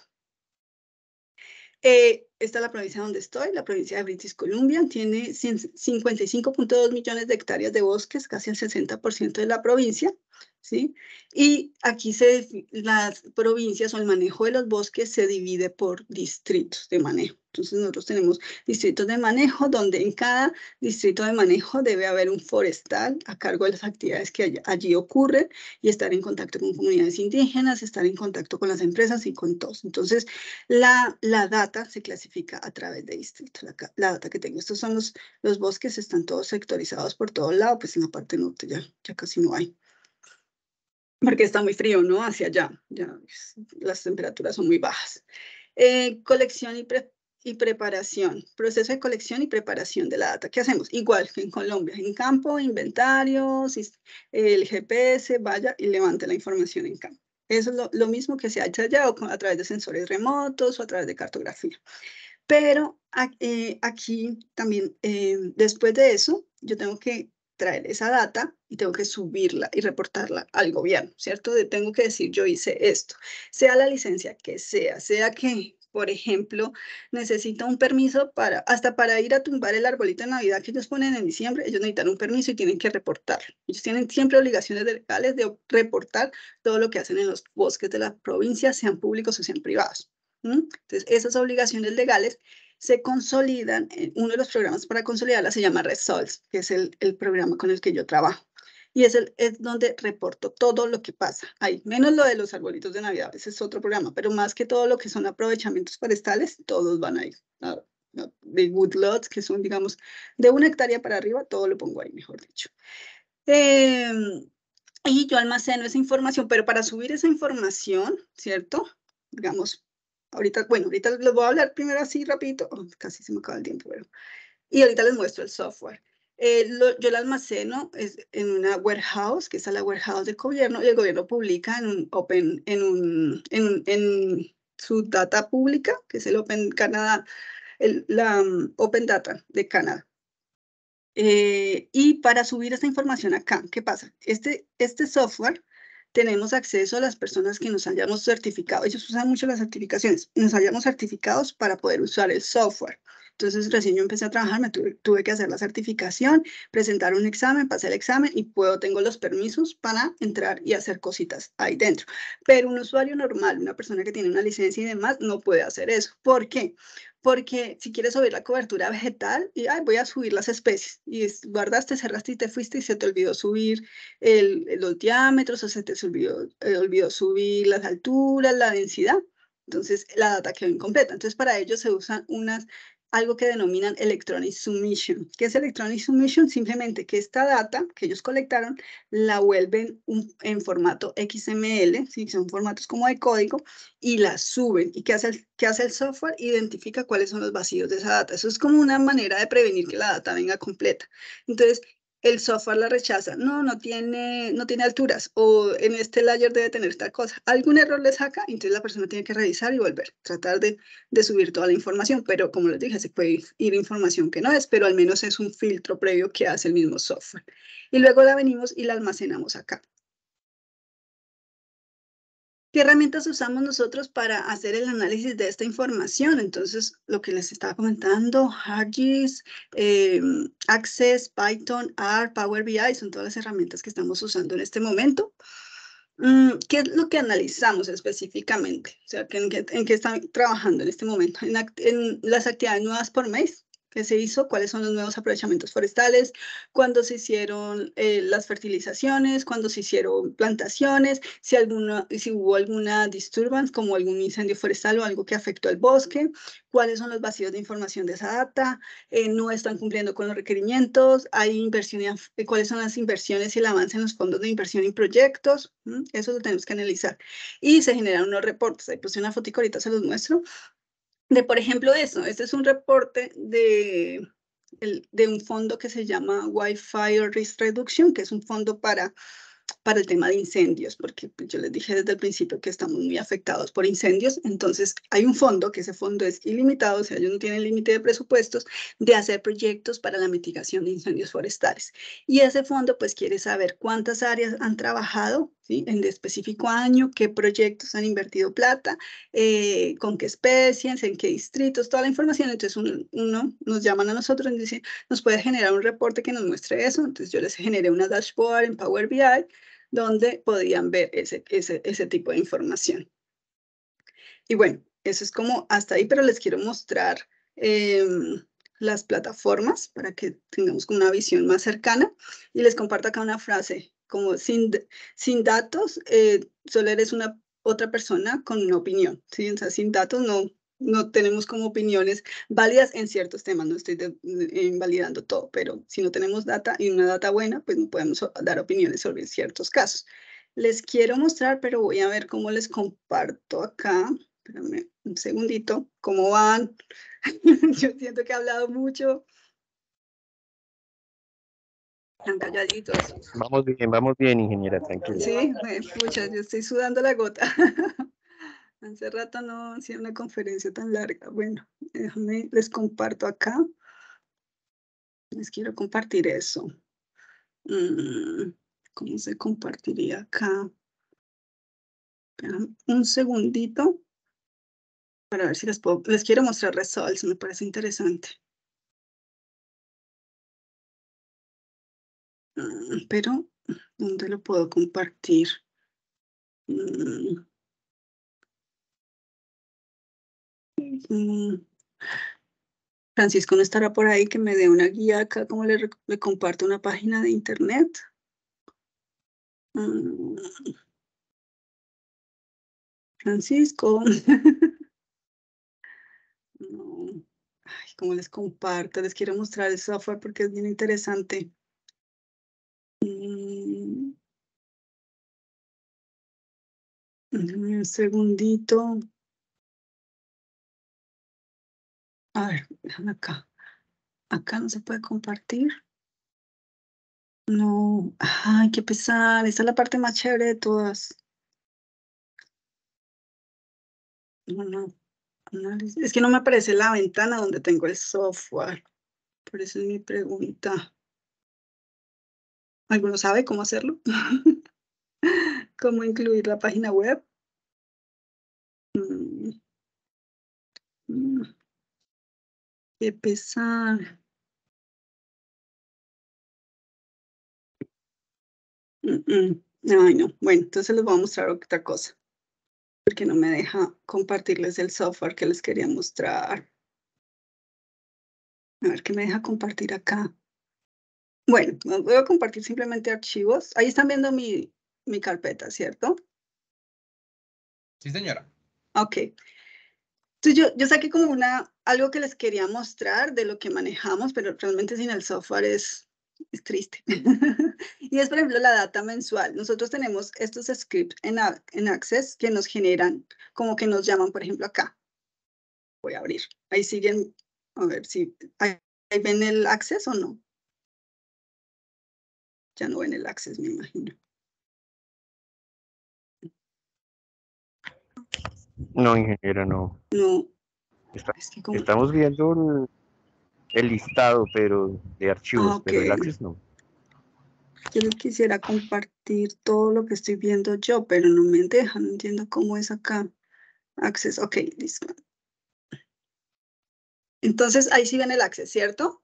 Eh, esta es la provincia donde estoy, la provincia de British Columbia, tiene 55.2 millones de hectáreas de bosques, casi el 60% de la provincia. ¿sí? Y aquí se, las provincias o el manejo de los bosques se divide por distritos de manejo. Entonces nosotros tenemos distritos de manejo donde en cada distrito de manejo debe haber un forestal a cargo de las actividades que allí, ocurren y estar en contacto con comunidades indígenas, estar en contacto con las empresas y con todos. Entonces la, data se clasifica a través de distrito. la, data que tengo. Estos son los, bosques, están todos sectorizados por todo lado. pues en la parte norte ya casi no hay porque está muy frío, ¿no? Hacia allá, ya las temperaturas son muy bajas. Eh, colección y, preparación, proceso de colección y preparación de la data. ¿Qué hacemos? Igual que en Colombia, en campo, inventarios, el GPS, vaya y levante la información en campo. Eso es lo, mismo que se ha hecho allá o a través de sensores remotos o a través de cartografía. Pero eh, aquí también, eh, después de eso, yo tengo que traer esa data y tengo que subirla y reportarla al gobierno, ¿cierto? De tengo que decir, yo hice esto, sea la licencia que sea, sea que, por ejemplo, necesita un permiso para, hasta para ir a tumbar el arbolito de Navidad que ellos ponen en diciembre, ellos necesitan un permiso y tienen que reportarlo. Ellos tienen siempre obligaciones legales de reportar todo lo que hacen en los bosques de la provincia, sean públicos o sean privados. Entonces, esas obligaciones legales se consolidan, eh, uno de los programas para consolidarla se llama Results, que es el, programa con el que yo trabajo. Y es, el, es donde reporto todo lo que pasa. Ahí, menos lo de los arbolitos de Navidad, ese es otro programa, pero más que todo lo que son aprovechamientos forestales, todos van ahí. ir de woodlots, que son, digamos, de una hectárea para arriba, todo lo pongo ahí, mejor dicho. Em, y yo almaceno esa información, pero para subir esa información, ¿cierto? Digamos, ahorita, bueno, ahorita les voy a hablar primero así rapidito, oh, casi se me acaba el tiempo, pero, y ahorita les muestro el software. Eh, yo lo almaceno en una warehouse, que es la warehouse del gobierno, y el gobierno publica en open, en un, en, su data pública, que es el Open Canada, la mm, Open Data de Canadá. Eh, y para subir esta información acá, ¿qué pasa? Este, este software tenemos acceso a las personas que nos hayamos certificado. Ellos usan mucho las certificaciones. Nos hayamos certificados para poder usar el software. Entonces recién yo empecé a trabajar, me tuve, que hacer la certificación, presentar un examen, pasé el examen y puedo, tengo los permisos para entrar y hacer cositas ahí dentro. Pero un usuario normal, una persona que tiene una licencia y demás, no puede hacer eso. ¿Por qué? Porque si quieres subir la cobertura vegetal, y ay, voy a subir las especies, y guardaste, cerraste y te fuiste y se te olvidó subir el, los diámetros o se te olvidó, eh, olvidó subir las alturas, la densidad, entonces, la data quedó incompleta. Entonces, para ello se usan unas algo que denominan Electronic Submission. ¿Qué es Electronic Submission? Simplemente que esta data que ellos colectaron la vuelven en formato XML, son formatos como de código, y la suben. ¿Y qué hace, el, qué hace el software? Identifica cuáles son los vacíos de esa data. Eso es como una manera de prevenir que la data venga completa. Entonces, el software la rechaza. No, no tiene, no tiene alturas o en este layer debe tener tal cosa. Algún error le saca, entonces la persona tiene que revisar y volver, tratar de, subir toda la información, pero como les dije, se puede ir información que no es, pero al menos es un filtro previo que hace el mismo software. Y luego la venimos y la almacenamos acá. ¿Qué herramientas usamos nosotros para hacer el análisis de esta información? Entonces, lo que les estaba comentando, hard eh, Access, Python, R, Power BI, son todas las herramientas que estamos usando en este momento. Mm, ¿Qué es lo que analizamos específicamente? O sea, ¿en qué, están trabajando en este momento? en las actividades nuevas por mes, que se hizo, cuáles son los nuevos aprovechamientos forestales, cuándo se hicieron eh, las fertilizaciones, cuándo se hicieron plantaciones, si, alguna, si hubo alguna disturbance como algún incendio forestal o algo que afectó al bosque, cuáles son los vacíos de información de esa data, eh, no están cumpliendo con los requerimientos, hay inversión, eh, cuáles son las inversiones y el avance en los fondos de inversión en proyectos, eso lo tenemos que analizar. Y se generan unos reportes, ahí puse una fotico, ahorita se los muestro, de, por ejemplo, eso. Este es un reporte de, de un fondo que se llama Wildfire Risk Reduction, que es un fondo para, para el tema de incendios, porque pues, yo les dije desde el principio que estamos muy afectados por incendios. Entonces, hay un fondo, que ese fondo es ilimitado, o sea, ellos no tienen límite de presupuestos, de hacer proyectos para la mitigación de incendios forestales. Y ese fondo, pues, quiere saber cuántas áreas han trabajado en El específico año, qué proyectos han invertido plata, eh, con qué especies, en qué distritos, toda la información. Entonces uno, nos llaman a nosotros y nos dice, nos puede generar un reporte que nos muestre eso. Entonces yo les generé una dashboard en Power BI donde podían ver ese, ese, tipo de información. Y bueno, eso es como hasta ahí, pero les quiero mostrar em, las plataformas para que tengamos una visión más cercana. Y les comparto acá una frase como sin, sin datos, eh, solo eres una otra persona con una opinión, sin datos no, no tenemos como opiniones válidas en ciertos temas, no estoy invalidando todo, pero si no tenemos data y una data buena, pues no podemos dar opiniones sobre ciertos casos. Les quiero mostrar, pero voy a ver cómo les comparto acá. Espérame un segundito, cómo van. *laughs* Yo siento que he hablado mucho calladitos. Vamos bien, vamos bien, ingeniera, tranquila. Sí, escucha eh, yo estoy sudando la gota. *laughs* Hace rato no hacía una conferencia tan larga. Bueno, déjame, les comparto acá. Les quiero compartir eso. Mm, ¿Cómo se compartiría acá? Un segundito para ver si les puedo. Les quiero mostrar results, me parece interesante. Mm, pero ¿dónde lo puedo compartir? Mm, mm. Francisco no estará por ahí que me dé una guía acá, como le, comparto una página de internet. Francisco. *laughs* ¿Cómo como les comparto, les quiero mostrar el software porque es bien interesante. un segundito. A ver, déjame acá. Acá no se puede compartir. No, ay, qué pesar. Esta es la parte más chévere de todas. No, no. Es que no me aparece la ventana donde tengo el software. Por eso es mi pregunta. ¿Alguno sabe cómo hacerlo? *laughs* cómo incluir la página web. Mm. Mm. Qué pesar. Ay, no. Bueno, entonces les voy a mostrar otra cosa. Porque no me deja compartirles el software que les quería mostrar. A ver qué me deja compartir acá. Bueno, voy a compartir simplemente archivos. Ahí están viendo mi, mi carpeta, ¿cierto? Sí, señora. Ok. Entonces yo, yo saqué como una, algo que les quería mostrar de lo que manejamos, pero realmente sin el software es, triste. *laughs* y es, por ejemplo, la data mensual. Nosotros tenemos estos scripts en, en Access que nos generan, como que nos llaman, por ejemplo, acá. Voy a abrir. Ahí siguen, a ver si ahí, ahí ven el Access o no. Ya no ven el Access, me imagino. No, ingeniero, no. No. Estamos viendo el, listado, pero de archivos, ah, pero el Access no. Yo quisiera compartir todo lo que estoy viendo yo, pero no me dejan, no entiendo cómo es acá. Access, ok, listo. Entonces ahí sí ven el Access, ¿cierto?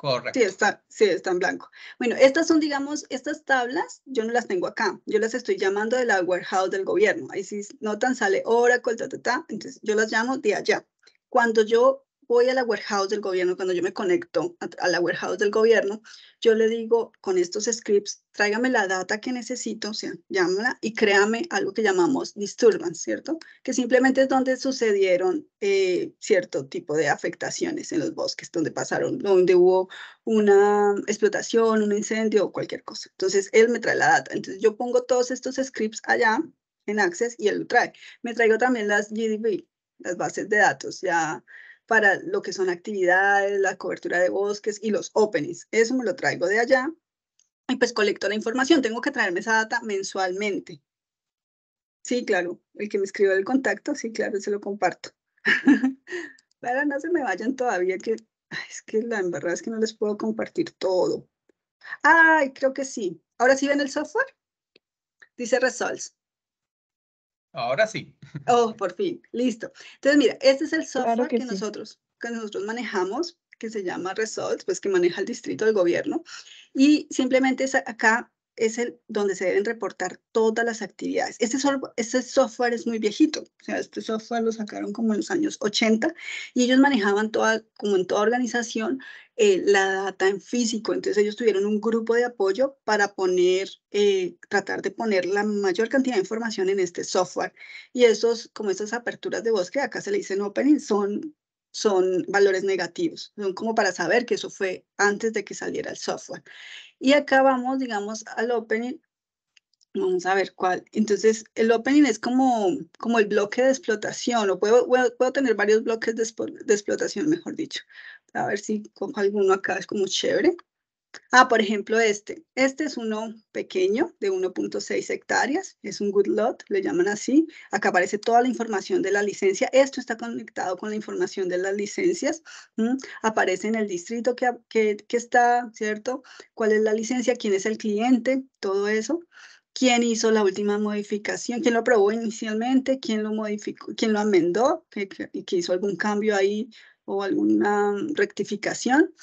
Correcto. Sí está, sí, está en blanco. Bueno, estas son, digamos, estas tablas, yo no las tengo acá, yo las estoy llamando de la warehouse del gobierno. Ahí si notan sale Oracle, ta, ta, ta, entonces yo las llamo de allá. Cuando yo voy a la warehouse del gobierno, cuando yo me conecto a, la warehouse del gobierno, yo le digo con estos scripts, tráigame la data que necesito, o sea, llámala y créame algo que llamamos disturbance, ¿cierto? Que simplemente es donde sucedieron eh, cierto tipo de afectaciones en los bosques, donde pasaron, donde hubo una explotación, un incendio o cualquier cosa. Entonces, él me trae la data. Entonces, yo pongo todos estos scripts allá en Access y él lo trae. Me traigo también las GDB, las bases de datos ya para lo que son actividades, la cobertura de bosques y los openings. Eso me lo traigo de allá y pues colecto la información. Tengo que traerme esa data mensualmente. Sí, claro, el que me escribió el contacto, sí, claro, se lo comparto. *laughs* para no se me vayan todavía, que es que la verdad es que no les puedo compartir todo. Ay, creo que sí. Ahora sí ven el software. Dice Results. Ahora sí. Oh, por fin, listo. Entonces, mira, este es el software que, nosotros, que nosotros manejamos, que se llama Results, pues que maneja el distrito del gobierno. Y simplemente es acá es el donde se deben reportar todas las actividades. Este, este, software es muy viejito, o sea, este software lo sacaron como en los años 80 y ellos manejaban toda, como en toda organización, eh, la data en físico. Entonces ellos tuvieron un grupo de apoyo para poner, eh, tratar de poner la mayor cantidad de información en este software. Y esos, como esas aperturas de bosque acá se le dicen opening, son son valores negativos, son como para saber que eso fue antes de que saliera el software. Y acá vamos, digamos, al opening. Vamos a ver cuál. Entonces, el opening es como, como el bloque de explotación, o puedo, puedo tener varios bloques de, de explotación, mejor dicho. A ver si cojo alguno acá, es como chévere. Ah, por ejemplo, este. Este es uno pequeño de 1.6 hectáreas, es un good lot, le llaman así. Acá aparece toda la información de la licencia. Esto está conectado con la información de las licencias. Aparece en el distrito que, está, ¿cierto? ¿Cuál es la licencia? ¿Quién es el cliente? Todo eso quién hizo la última modificación, quién lo aprobó inicialmente, quién lo modificó, quién lo amendó, y que hizo algún cambio ahí o alguna rectificación.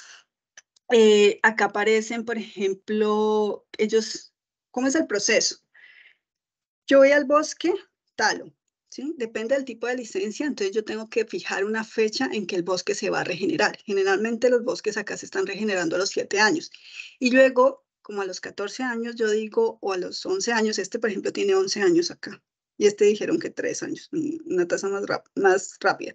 Eh, acá aparecen, por ejemplo, ellos, ¿cómo es el proceso? Yo voy al bosque, talo, ¿sí? Depende del tipo de licencia, entonces yo tengo que fijar una fecha en que el bosque se va a regenerar. Generalmente los bosques acá se están regenerando a los siete años. Y luego, como a los 14 años, yo digo, o a los 11 años, este por ejemplo tiene 11 años acá, y este dijeron que tres años, una tasa más, rápida.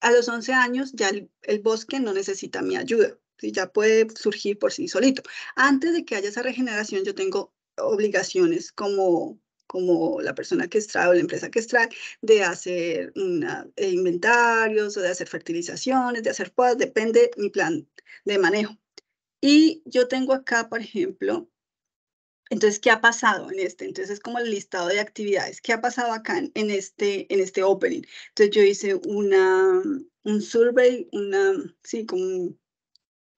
A los 11 años ya el bosque no necesita mi ayuda, ya puede surgir por sí solito. Antes de que haya esa regeneración, yo tengo obligaciones como como la persona que extrae o la empresa que extrae, de hacer eh, inventarios o de hacer fertilizaciones, de hacer podas, depende mi plan de manejo. Y yo tengo acá, por ejemplo, entonces, ¿qué ha pasado en este? Entonces, es como el listado de actividades. ¿Qué ha pasado acá en, este, en este opening? Entonces, yo hice una, un survey, una, sí, como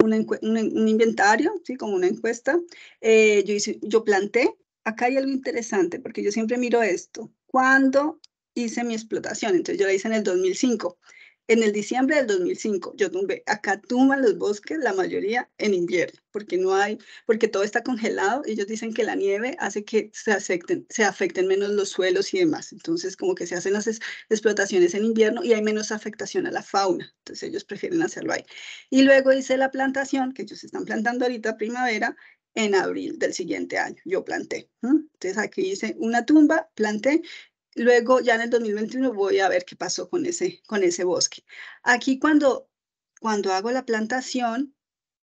un, inventario, ¿sí? como una encuesta, eh, yo, hice, yo planté, acá hay algo interesante, porque yo siempre miro esto, ¿cuándo hice mi explotación? Entonces yo la hice en el 2005. En el diciembre del 2005 yo tumbé, acá tumban los bosques la mayoría en invierno, porque no hay, porque todo está congelado. y Ellos dicen que la nieve hace que se afecten, se afecten menos los suelos y demás. Entonces como que se hacen las explotaciones en invierno y hay menos afectación a la fauna. Entonces ellos prefieren hacerlo ahí. Y luego hice la plantación, que ellos están plantando ahorita primavera, en abril del siguiente año. Yo planté. Entonces aquí hice una tumba, planté luego ya en el 2021 voy a ver qué pasó con ese, con ese bosque. Aquí cuando, cuando hago la plantación,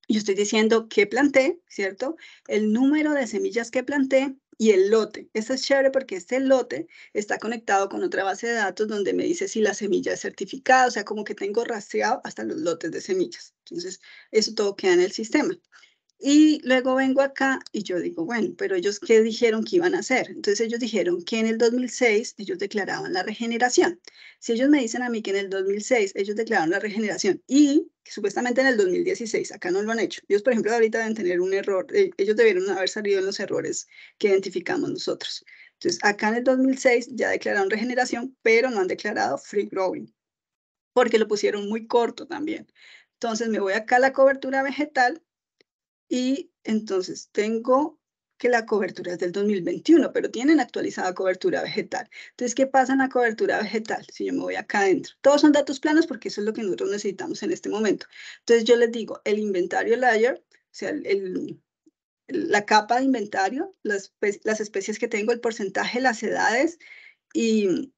yo estoy diciendo qué planté, ¿cierto? El número de semillas que planté y el lote. eso es chévere porque este lote está conectado con otra base de datos donde me dice si la semilla es certificada, o sea, como que tengo rastreado hasta los lotes de semillas. Entonces, eso todo queda en el sistema. Y luego vengo acá y yo digo, bueno, pero ellos qué dijeron que iban a hacer. Entonces ellos dijeron que en el 2006 ellos declaraban la regeneración. Si ellos me dicen a mí que en el 2006 ellos declararon la regeneración y supuestamente en el 2016, acá no lo han hecho. Ellos, por ejemplo, ahorita deben tener un error, eh, ellos debieron haber salido en los errores que identificamos nosotros. Entonces, acá en el 2006 ya declararon regeneración, pero no han declarado free growing, porque lo pusieron muy corto también. Entonces, me voy acá a la cobertura vegetal y entonces tengo que la cobertura es del 2021, pero tienen actualizada cobertura vegetal. Entonces, ¿qué pasa en la cobertura vegetal? Si yo me voy acá adentro. Todos son datos planos porque eso es lo que nosotros necesitamos en este momento. Entonces, yo les digo, el inventario layer, o sea, la capa de inventario, las, las, especies que tengo, el porcentaje, las edades y,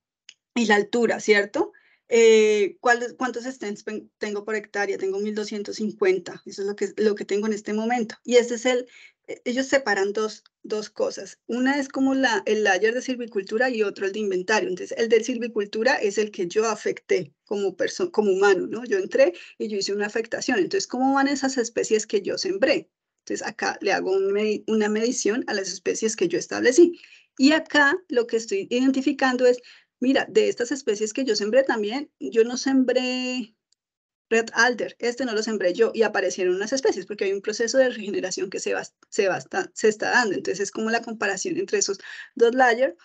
y la altura, ¿cierto? Eh, ¿Cuántos stents tengo por hectárea? Tengo 1.250, eso es lo que, lo que tengo en este momento. Y ese es el, eh, ellos separan dos, dos cosas. Una es como la, el layer de silvicultura y otro el de inventario. Entonces, el de silvicultura es el que yo afecté como, como humano, ¿no? Yo entré y yo hice una afectación. Entonces, ¿cómo van esas especies que yo sembré? Entonces, acá le hago una medición a las especies que yo establecí. Y acá lo que estoy identificando es Mira, de estas especies que yo sembré también, yo no sembré Red Alder, este no lo sembré yo y aparecieron unas especies porque hay un proceso de regeneración que se, va, se, está dando. Entonces es como la comparación entre esos dos layers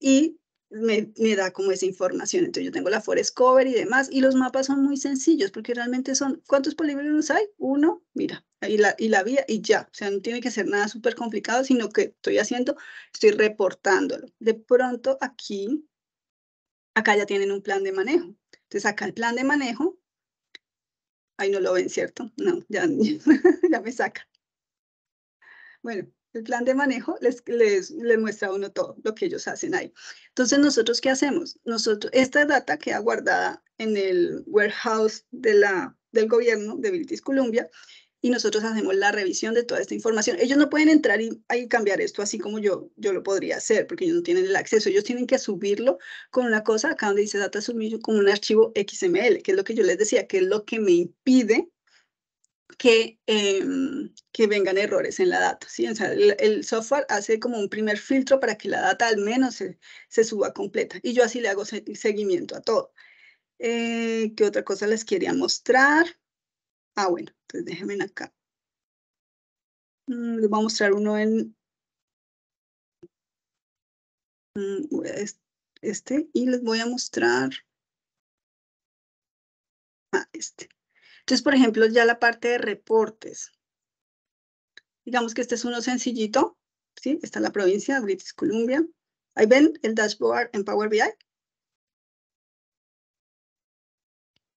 y me, da como esa información. Entonces yo tengo la Forest Cover y demás, y los mapas son muy sencillos porque realmente son, ¿cuántos polímeros hay? Uno, mira, y la, y la vía y ya. O sea, no tiene que ser nada súper complicado, sino que estoy haciendo, estoy reportándolo. De pronto aquí acá ya tienen un plan de manejo. Entonces acá el plan de manejo, ahí no lo ven, ¿cierto? No, ya, *laughs* ya me saca. Bueno, el plan de manejo les, les, muestra a uno todo lo que ellos hacen ahí. Entonces, ¿nosotros qué hacemos? Nosotros, esta data queda guardada en el warehouse de la, del gobierno de British Columbia y nosotros hacemos la revisión de toda esta información. Ellos no pueden entrar y, cambiar esto así como yo, yo lo podría hacer, porque ellos no tienen el acceso. Ellos tienen que subirlo con una cosa, acá donde dice Data Submission, como un archivo XML, que es lo que yo les decía, que es lo que me impide que, em, que vengan errores en la data. el, software hace como un primer filtro para que la data al menos se, se suba completa. Y yo así le hago seguimiento a todo. Eh, ¿Qué otra cosa les quería mostrar? Ah, bueno, entonces déjenme acá. Mm, les voy a mostrar uno en mm, este y les voy a mostrar ah, este. Entonces, por ejemplo, ya la parte de reportes. Digamos que este es uno sencillito, ¿sí? Está la provincia, de British Columbia. Ahí ven el dashboard en Power BI.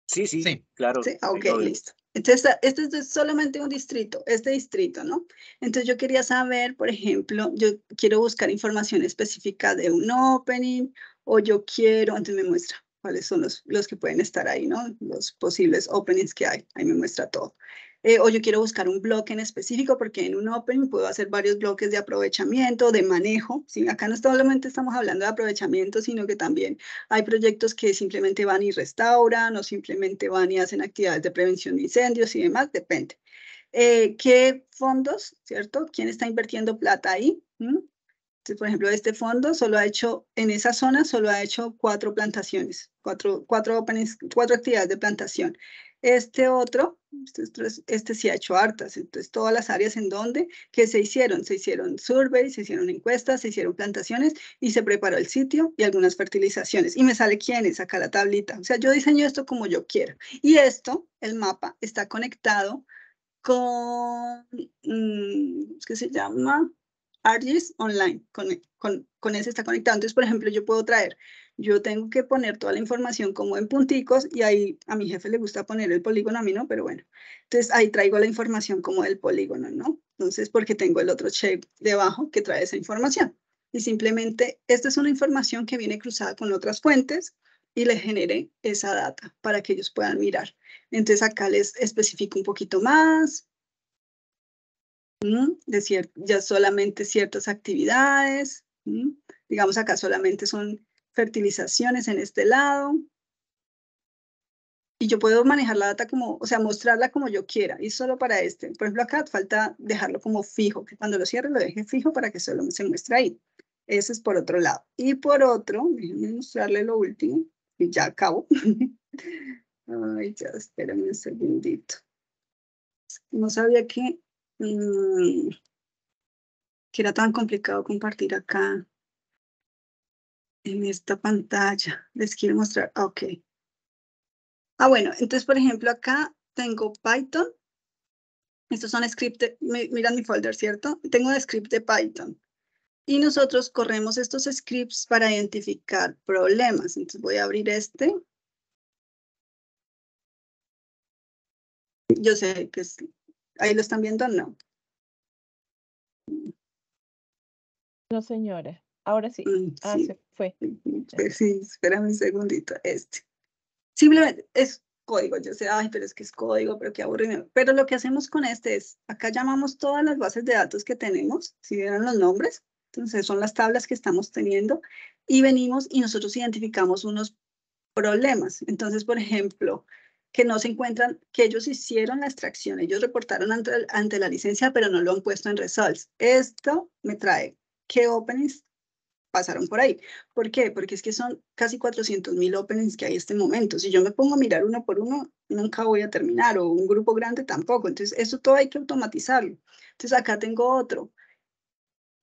Sí, sí, sí. claro. ¿Sí? Ah, ok, listo. Entonces, este es solamente un distrito, este distrito, ¿no? Entonces, yo quería saber, por ejemplo, yo quiero buscar información específica de un opening o yo quiero, antes me muestra cuáles son los, los que pueden estar ahí, ¿no? Los posibles openings que hay, ahí me muestra todo. Eh, o yo quiero buscar un bloque en específico, porque en un Open puedo hacer varios bloques de aprovechamiento, de manejo. Acá no solamente estamos hablando de aprovechamiento, sino que también hay proyectos que simplemente van y restauran o simplemente van y hacen actividades de prevención de incendios y demás, depende. Eh, ¿Qué fondos, cierto? ¿Quién está invirtiendo plata ahí? ¿Mm? Entonces, por ejemplo, este fondo solo ha hecho, en esa zona solo ha hecho cuatro plantaciones, cuatro, cuatro, cuatro actividades de plantación. Este otro, este, este, este, sí ha hecho hartas, entonces todas las áreas en donde que se hicieron, se hicieron surveys, se hicieron encuestas, se hicieron plantaciones y se preparó el sitio y algunas fertilizaciones. Y me sale quién es acá la tablita. O sea, yo diseño esto como yo quiero. Y esto, el mapa, está conectado con, mm, ¿qué se llama? ArcGIS Online, con, con ese está conectado. Entonces, por ejemplo, yo puedo traer yo tengo que poner toda la información como en punticos y ahí a mi jefe le gusta poner el polígono, a mí no, pero bueno. Entonces ahí traigo la información como del polígono, ¿no? Entonces porque tengo el otro shape debajo que trae esa información. Y simplemente esta es una información que viene cruzada con otras fuentes y le genere esa data para que ellos puedan mirar. Entonces acá les especifico un poquito más. Es mm, De ya solamente ciertas actividades. Mm, digamos acá solamente son fertilizaciones en este lado. Y yo puedo manejar la data como, o sea, mostrarla como yo quiera y solo para este. Por ejemplo, acá falta dejarlo como fijo, que cuando lo cierre lo deje fijo para que solo se muestre ahí. Ese es por otro lado. Y por otro, déjenme mostrarle lo último y ya acabo. *laughs* Ay, ya, espérame un segundito. No sabía que, mm, que era tan complicado compartir acá en esta pantalla. Les quiero mostrar. Ah, ok. Ah, bueno, entonces, por ejemplo, acá tengo Python. Estos son scripts, miran mi folder, ¿cierto? Tengo un script de Python. Y nosotros corremos estos scripts para identificar problemas. Entonces voy a abrir este. Yo sé que es, ahí lo están viendo, ¿no? No, señores. Ahora sí. Mm, ah, se fue. Mm, mm, pues sí, espérame un segundito. Este. Simplemente es código. Yo sé, ay, pero es que es código, pero qué aburrido. Pero lo que hacemos con este es, acá llamamos todas las bases de datos que tenemos, si vieron los nombres, entonces son las tablas que estamos teniendo, y venimos y nosotros identificamos unos problemas. Entonces, por ejemplo, que no se encuentran, que ellos hicieron la extracción, ellos reportaron ante, la licencia, pero no lo han puesto en results. Esto me trae que Open pasaron por ahí. ¿Por qué? Porque es que son casi 400.000 mil openings que hay en este momento. Si yo me pongo a mirar uno por uno, nunca voy a terminar, o un grupo grande tampoco. Entonces, eso todo hay que automatizarlo. Entonces, acá tengo otro.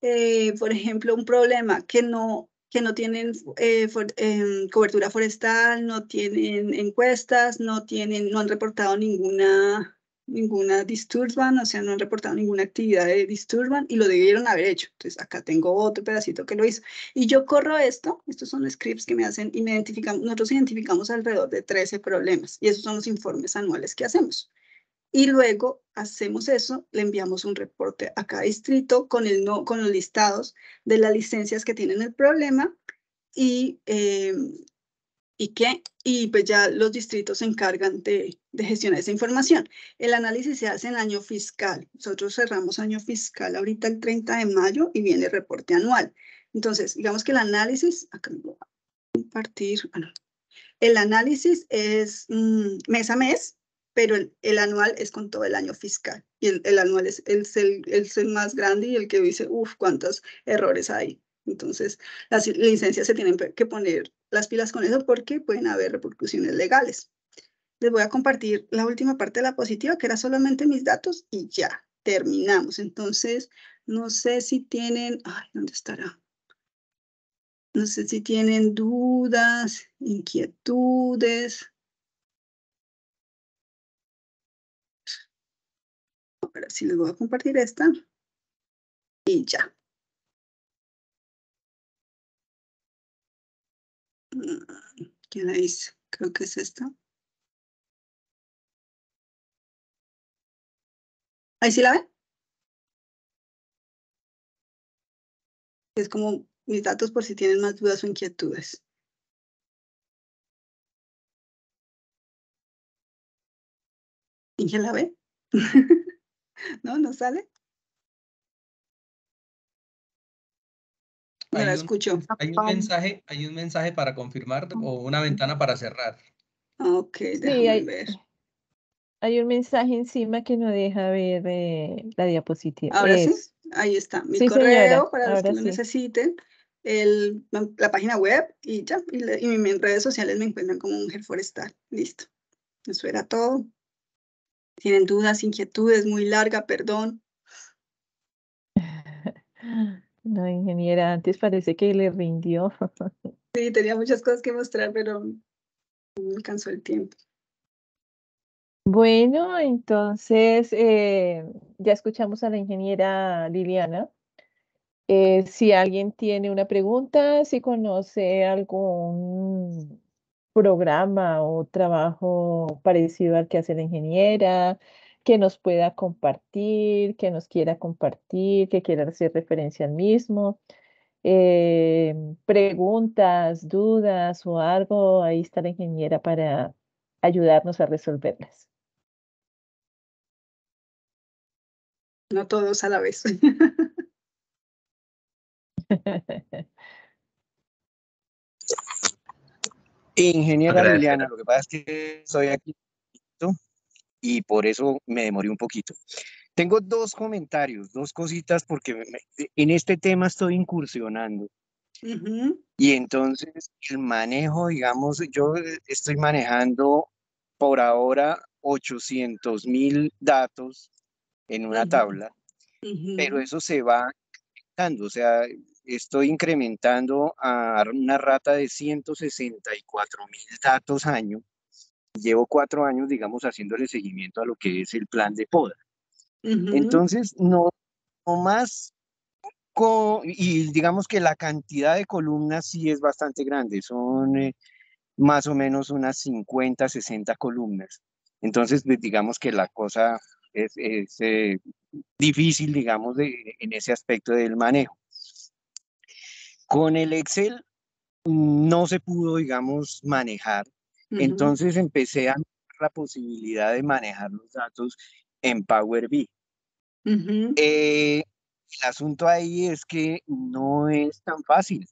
Eh, por ejemplo, un problema que no, que no tienen eh, em, cobertura forestal, no tienen encuestas, no, tienen, no han reportado ninguna ninguna disturban, o sea, no han reportado ninguna actividad de disturban y lo debieron haber hecho. Entonces, acá tengo otro pedacito que lo hizo. Y yo corro esto, estos son scripts que me hacen y me identificamos, nosotros identificamos alrededor de 13 problemas y esos son los informes anuales que hacemos. Y luego hacemos eso, le enviamos un reporte a cada distrito con, el no, con los listados de las licencias que tienen el problema y eh, y qué, y pues ya los distritos se encargan de, de, gestionar esa información. El análisis se hace en año fiscal. Nosotros cerramos año fiscal ahorita el 30 de mayo y viene el reporte anual. Entonces, digamos que el análisis, acá me voy a compartir, ah, el análisis es mm, mes a mes, pero el, el, anual es con todo el año fiscal. Y el, el anual es, el, es el más grande y el que dice, uff, cuántos errores hay. Entonces, las licencias se tienen que poner las pilas con eso porque pueden haber repercusiones legales. Les voy a compartir la última parte de la positiva, que era solamente mis datos y ya terminamos. Entonces, no sé si tienen, ay, ¿dónde estará? No sé si tienen dudas, inquietudes. Ahora sí les voy a compartir esta. Y ya. ¿Quién la dice? Creo que es esta. ¿Ahí sí la ve? Es como mis datos por si tienen más dudas o inquietudes. ¿Y ¿Quién la ve? *laughs* ¿No? ¿No sale? Hay un, mensaje, hay un mensaje para confirmar o una ventana para cerrar. Ok, déjame sí, hay, ver. Hay un mensaje encima que no deja ver eh, la diapositiva. Ahora sí, ahí está. Mi correo para los que lo necesiten. El, la página web y ya, y, mis redes sociales me encuentran como Mujer Forestal. Listo. Eso era todo. Tienen dudas, inquietudes, muy larga, perdón. *laughs* No, ingeniera, antes parece que le rindió. *laughs* Sí, tenía muchas cosas que mostrar, pero no alcanzó el tiempo. Bueno, entonces eh, ya escuchamos a la ingeniera Liliana. Eh, si alguien tiene una pregunta, si conoce algún programa o trabajo parecido al que hace la ingeniera, que nos pueda compartir, que nos quiera compartir, que quiera hacer referencia al mismo. Eh, preguntas, dudas o algo, ahí está la ingeniera para ayudarnos a resolverlas. No todos a la vez. *laughs* Ingeniera Liliana, lo que pasa es que soy aquí. ¿Tú? y por eso me demoré un poquito. Tengo dos comentarios, dos cositas, porque e, en este tema estoy incursionando. Y entonces el manejo, digamos, yo eh, estoy manejando por ahora 800 mil datos en una tabla, pero eso se va incrementando, o sea, estoy incrementando a una rata de 164 mil datos año llevo cuatro años, digamos, haciéndole seguimiento a lo que es el plan de poda. Entonces, no, más, y digamos que la cantidad de columnas sí es bastante grande, son eh, más o menos unas 50, 60 columnas. Entonces, pues, digamos que la cosa es, eh, difícil, digamos, de, en ese aspecto del manejo. Con el Excel mm, no se pudo, digamos, manejar entonces empecé a la posibilidad de manejar los datos en Power BI. Eh, el asunto ahí es que no es tan fácil.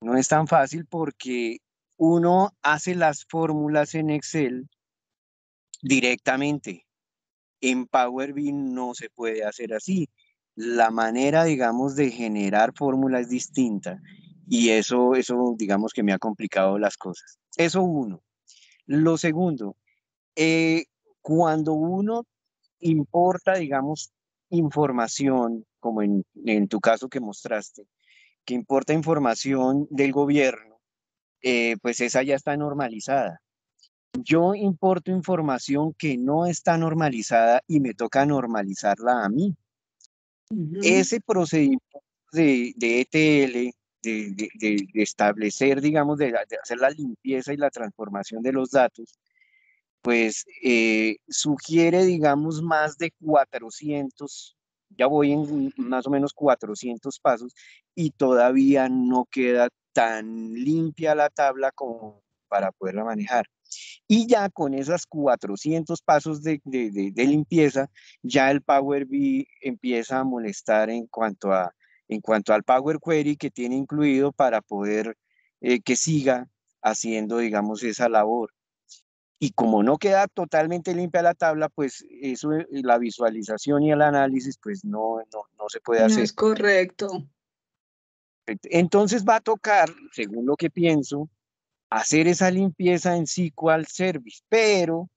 No es tan fácil porque uno hace las fórmulas en Excel directamente. En Power BI no se puede hacer así. La manera, digamos, de generar fórmulas es distinta y eso, eso, digamos, que me ha complicado las cosas. Eso uno. Lo segundo, eh, cuando uno importa, digamos, información, como en, tu caso que mostraste, que importa información del gobierno, eh, pues esa ya está normalizada. Yo importo información que no está normalizada y me toca normalizarla a mí. Ese procedimiento de ETL de, establecer, digamos, de, hacer la limpieza y la transformación de los datos, pues eh, sugiere, digamos, más de 400, ya voy en más o menos 400 pasos y todavía no queda tan limpia la tabla como para poderla manejar. Y ya con esas 400 pasos de, de, limpieza, ya el Power BI empieza a molestar en cuanto a en cuanto al Power Query que tiene incluido para poder eh, que siga haciendo, digamos, esa labor. Y como no queda totalmente limpia la tabla, pues eso, eh, la visualización y el análisis, pues no, no, se puede hacer. es correcto. Entonces va a tocar, según lo que pienso, hacer esa limpieza en SQL Service, pero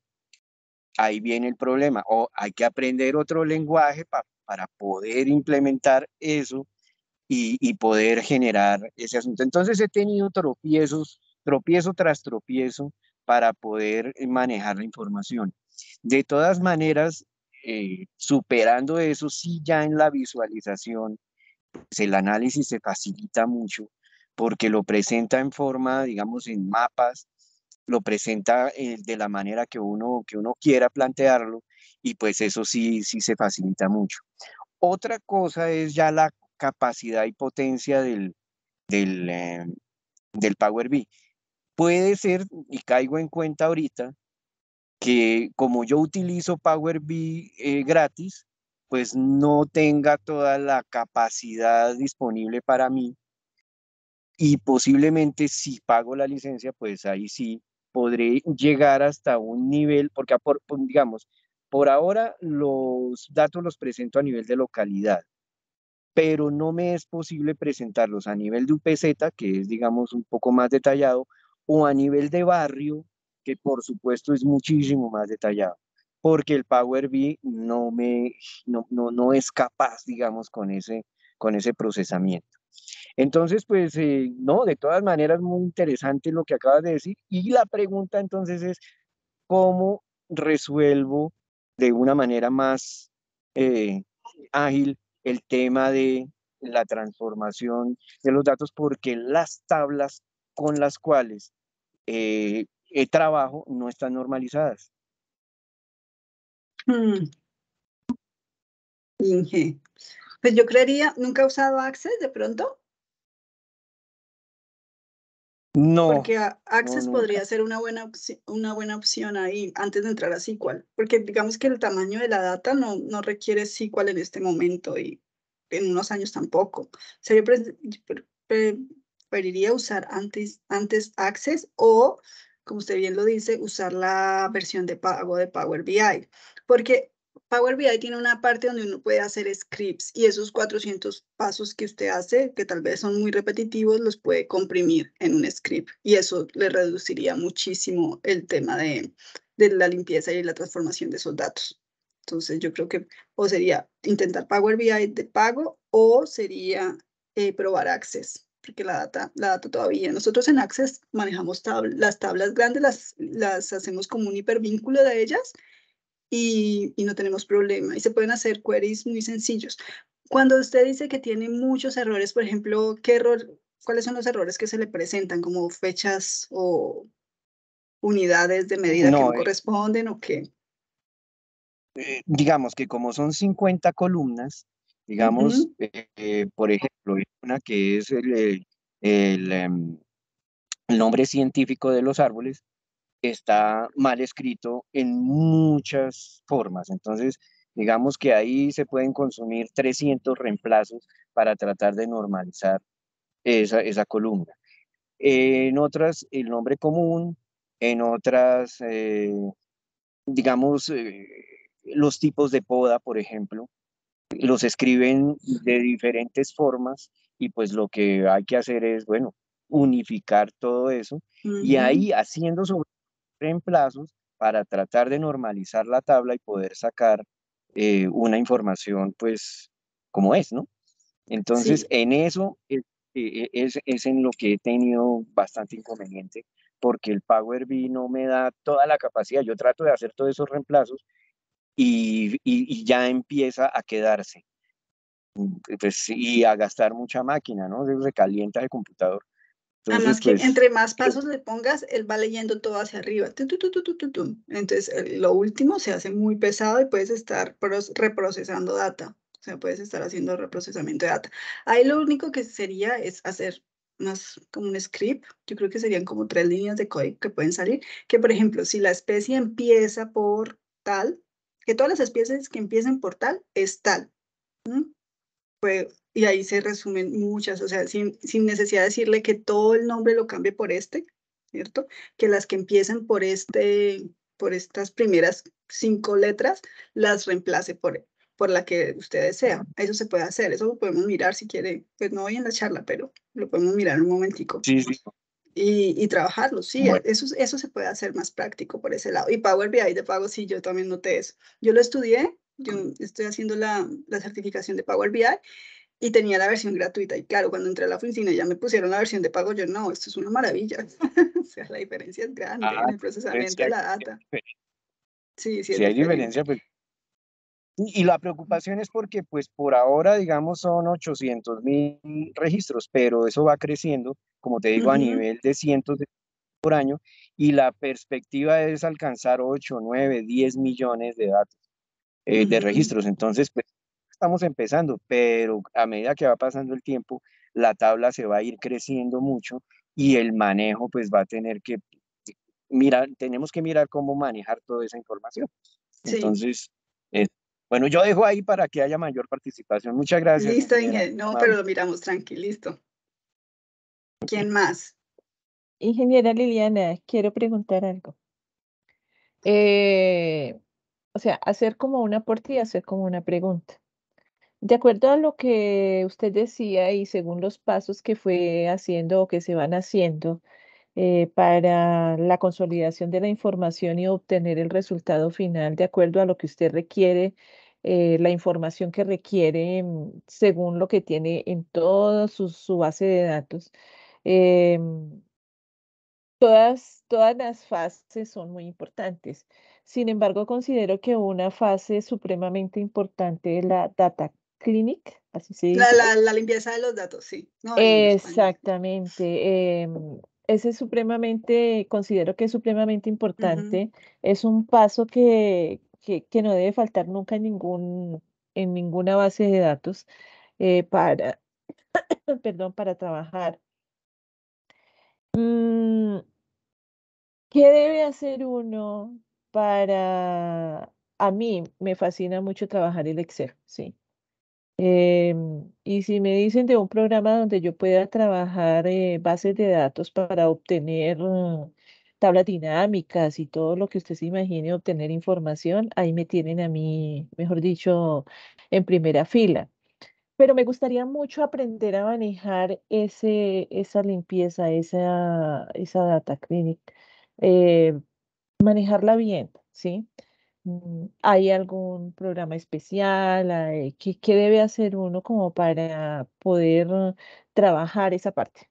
ahí viene el problema. O hay que aprender otro lenguaje para poder implementar eso y, poder generar ese asunto. Entonces he tenido tropiezos, tropiezo tras tropiezo para poder eh, manejar la información. De todas maneras, eh, superando eso, sí ya en la visualización, pues, el análisis se facilita mucho porque lo presenta en forma, digamos, en mapas, lo presenta eh, de la manera que uno, que uno quiera plantearlo y pues eso sí, sí se facilita mucho. Otra cosa es ya la capacidad y potencia del, del, eh, Power BI. Puede ser, y caigo en cuenta ahorita, que como yo utilizo Power BI eh, gratis, pues no tenga toda la capacidad disponible para mí y posiblemente si pago la licencia, pues ahí sí podré llegar hasta un nivel, porque digamos, por ahora los datos los presento a nivel de localidad, pero no me es posible presentarlos a nivel de UPZ, que es, digamos, un poco más detallado, o a nivel de barrio, que por supuesto es muchísimo más detallado, porque el Power BI no, me, no, es capaz, digamos, con ese, con ese procesamiento. Entonces, pues, eh, no, de todas maneras, muy interesante lo que acabas de decir. Y la pregunta entonces es, ¿cómo resuelvo de una manera más eh, ágil el tema de la transformación de los datos, porque las tablas con las cuales eh, trabajo no están normalizadas. Hmm. Pues yo creería, nunca he usado Access de pronto, no. Porque Access podría ser una buena, una buena opción ahí antes de entrar a SQL, porque digamos que el tamaño de la data no, no requiere SQL en este momento y en unos años tampoco. O preferiría usar antes, antes Access o, como usted bien lo dice, usar la versión de pago de Power BI, porque Power BI tiene una parte donde uno puede hacer scripts y esos 400 pasos que usted hace, que tal vez son muy repetitivos, los puede comprimir en un script y eso le reduciría muchísimo el tema de, la limpieza y la transformación de esos datos. Entonces yo creo que o sería intentar Power BI de pago o sería eh, probar Access, porque la data, la todavía, nosotros en Access manejamos las tablas grandes, las, las hacemos como un hipervínculo de ellas y, no tenemos problema. Y se pueden hacer queries muy sencillos. Cuando usted dice que tiene muchos errores, por ejemplo, ¿qué error, ¿cuáles son los errores que se le presentan como fechas o unidades de medida que no eh. corresponden o qué? Eh, digamos que como son 50 columnas, digamos, eh, por ejemplo, una que es em, el nombre científico de los árboles, está mal escrito en muchas formas. Entonces, digamos que ahí se pueden consumir 300 reemplazos para tratar de normalizar esa, columna. En otras, el nombre común, en otras, eh, digamos, eh, los tipos de poda, por ejemplo, los escriben de diferentes formas y pues lo que hay que hacer es, bueno, unificar todo eso y ahí haciendo sobre para tratar de normalizar la tabla y poder sacar eh, una información pues como es, ¿no? Entonces, en eso eh, es, en lo que he tenido bastante inconveniente, porque el Power BI no me da toda la capacidad. Yo trato de hacer todos esos reemplazos y, ya empieza a quedarse. Pues, y a gastar mucha máquina, ¿no? Se calienta el computador. Entonces, Además que pues, entre más pues pasos le pongas, él va leyendo todo hacia arriba. Entonces, lo último se hace muy pesado y puedes estar reprocesando data. O sea, puedes estar haciendo reprocesamiento de data. Ahí lo único que sería es hacer más como un script. Yo creo que serían como tres líneas de código que pueden salir. Que, por ejemplo, si la especie empieza por tal, que todas las especies que empiecen por tal es tal. Pues y ahí se resumen muchas, o sea, sin, necesidad de decirle que todo el nombre lo cambie por este, ¿cierto? Que las que empiezan por este, por estas primeras cinco letras, las reemplace por, por la que usted desea. Eso se puede hacer, eso lo podemos mirar si quiere, pues no hoy en la charla, pero lo podemos mirar un momentico. Sí, sí. Y, trabajarlo, sí, eso, eso se puede hacer más práctico por ese lado. Y Power BI de pago, sí, yo también noté eso. Yo lo estudié, yo estoy haciendo la, la certificación de Power BI y tenía la versión gratuita. Y claro, cuando entré a la oficina ya me pusieron la versión de pago. Yo, no, esto es una maravilla. *laughs* o sea, la diferencia es grande ah, en el procesamiento de la data. Sí, sí. Si hay diferencia, pues. Y, la preocupación es porque, pues, por ahora, digamos, son 800 mil registros, pero eso va creciendo, como te digo, a nivel de cientos por año, y la perspectiva es alcanzar 8, 9, 10 millones de datos, eh, de registros. Entonces, pues, estamos empezando, pero a medida que va pasando el tiempo, la tabla se va a ir creciendo mucho y el manejo pues va a tener que mirar, tenemos que mirar cómo manejar toda esa información. Entonces, eh, bueno, yo dejo ahí para que haya mayor participación. Muchas gracias. Listo, ingeniero. No, pero lo miramos tranquilito. ¿Quién más? Ingeniera Liliana, quiero preguntar algo. Eh, o sea, hacer como una aporte y hacer como una pregunta. De acuerdo a lo que usted decía y según los pasos que fue haciendo o que se van haciendo eh, para la consolidación de la información y obtener el resultado final de acuerdo a lo que usted requiere, eh, la información que requiere mm, según lo que tiene en toda su, base de datos. Eh, todas, todas las fases son muy importantes. Sin embargo, considero que una fase supremamente importante es la data Clinic, así La, limpieza de los datos, sí. Exactamente. Em, ese es supremamente, considero que es supremamente importante. Es un paso que, que, no debe faltar nunca en, ningún, en ninguna base de datos eh, para, *coughs* perdón, para trabajar. Mm, ¿Qué debe hacer uno para... A mí me fascina mucho trabajar el Excel, ¿sí? Em, y si me dicen de un programa donde yo pueda trabajar eh, bases de datos para obtener mm, tablas dinámicas y todo lo que usted se imagine obtener información, ahí me tienen a mí, mejor dicho, en primera fila. Pero me gustaría mucho aprender a manejar ese, esa limpieza, esa, esa data clinic, eh, manejarla bien, ¿sí? sí Mm, ¿Hay algún programa especial? Eh, ¿Qué, debe hacer uno como para poder trabajar esa parte?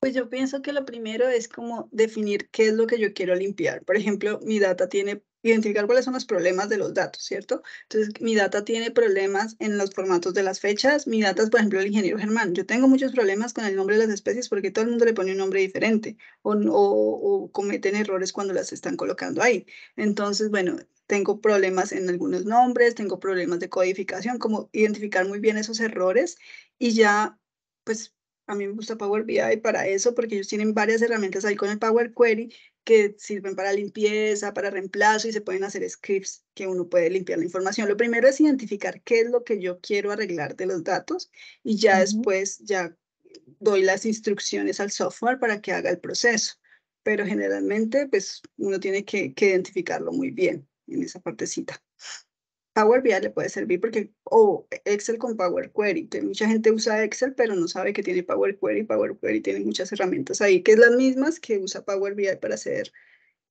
Pues yo pienso que lo primero es como definir qué es lo que yo quiero limpiar. Por ejemplo, mi data tiene identificar cuáles son los problemas de los datos, ¿cierto? Entonces, mi data tiene problemas en los formatos de las fechas. Mi data es, por ejemplo, el ingeniero Germán. Yo tengo muchos problemas con el nombre de las especies porque todo el mundo le pone un nombre diferente o, o cometen errores cuando las están colocando ahí. Entonces, bueno, tengo problemas en algunos nombres, tengo problemas de codificación, como identificar muy bien esos errores y ya, pues, a mí me gusta Power BI para eso, porque ellos tienen varias herramientas ahí con el Power Query que sirven para limpieza, para reemplazo y se pueden hacer scripts que uno puede limpiar la información. Lo primero es identificar qué es lo que yo quiero arreglar de los datos y ya después ya doy las instrucciones al software para que haga el proceso. Pero generalmente pues uno tiene que identificarlo muy bien en esa partecita. Power BI le puede servir porque, o oh, Excel con Power Query, que mucha gente usa Excel, pero no sabe que tiene Power Query. Power Query tiene muchas herramientas ahí, que es las mismas que usa Power BI para hacer,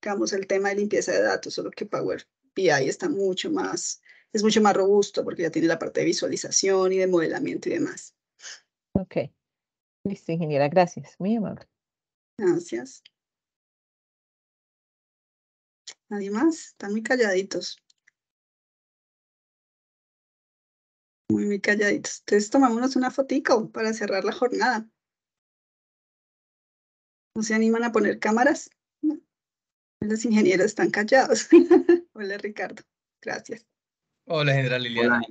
digamos, el tema de limpieza de datos, solo que Power BI está mucho más, es mucho más robusto porque ya tiene la parte de visualización y de modelamiento y demás. Ok. Listo, ingeniera, gracias. Muy amable. Gracias. ¿Nadie más? Están muy calladitos. Muy, calladitos. Entonces tomámonos una fotico para cerrar la jornada. ¿No se animan a poner cámaras? Los ingenieros están callados. *laughs* Hola Ricardo, gracias. Hola general Liliana.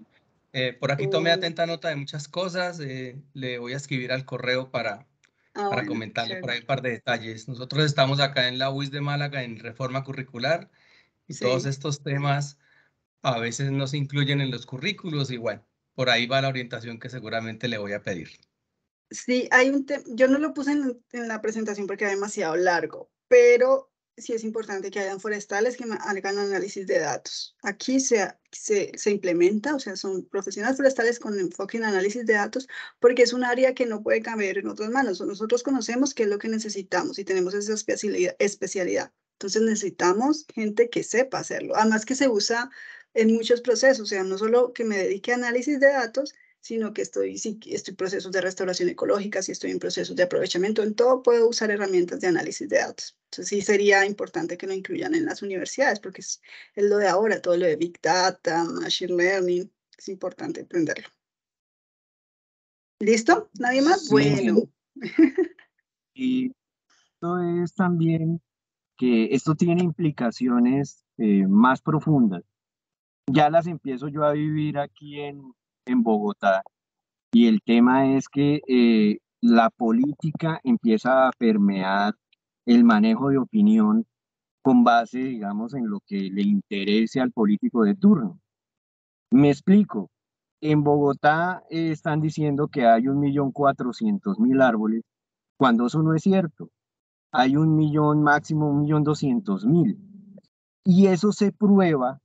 Eh, por aquí tomé atenta nota de muchas cosas. Eh, le voy a escribir al correo para, ah, para comentarle por ahí un par de detalles. Nosotros estamos acá en la UIS de Málaga en reforma curricular y todos estos temas a veces no se incluyen en los currículos igual por ahí va la orientación que seguramente le voy a pedir. Sí, hay un yo no lo puse en, la presentación porque era demasiado largo, pero sí es importante que hayan forestales que hagan análisis de datos. Aquí se, se, implementa, o sea, son profesionales forestales con enfoque en análisis de datos porque es un área que no puede caber en otras manos. Nosotros conocemos qué es lo que necesitamos y tenemos esa especialidad. especialidad. Entonces necesitamos gente que sepa hacerlo. Además que se usa en muchos procesos, o sea, no solo que me dedique a análisis de datos, sino que estoy, estoy en procesos de restauración ecológica, si estoy en procesos de aprovechamiento, en todo puedo usar herramientas de análisis de datos. Entonces sí sería importante que lo incluyan en las universidades, porque es, lo de ahora, todo lo de Big Data, Machine Learning, es importante aprenderlo. ¿Listo? ¿Nadie más? Bueno. *laughs* y esto es también que esto tiene implicaciones eh, más profundas ya las empiezo yo a vivir aquí en, en Bogotá. Y el tema es que eh, la política empieza a permear el manejo de opinión con base, digamos, en lo que le interese al político de turno. Me explico. En Bogotá eh, están diciendo que hay un millón cuatrocientos mil árboles, cuando eso no es cierto. Hay un millón máximo, un millón doscientos mil. Y eso se prueba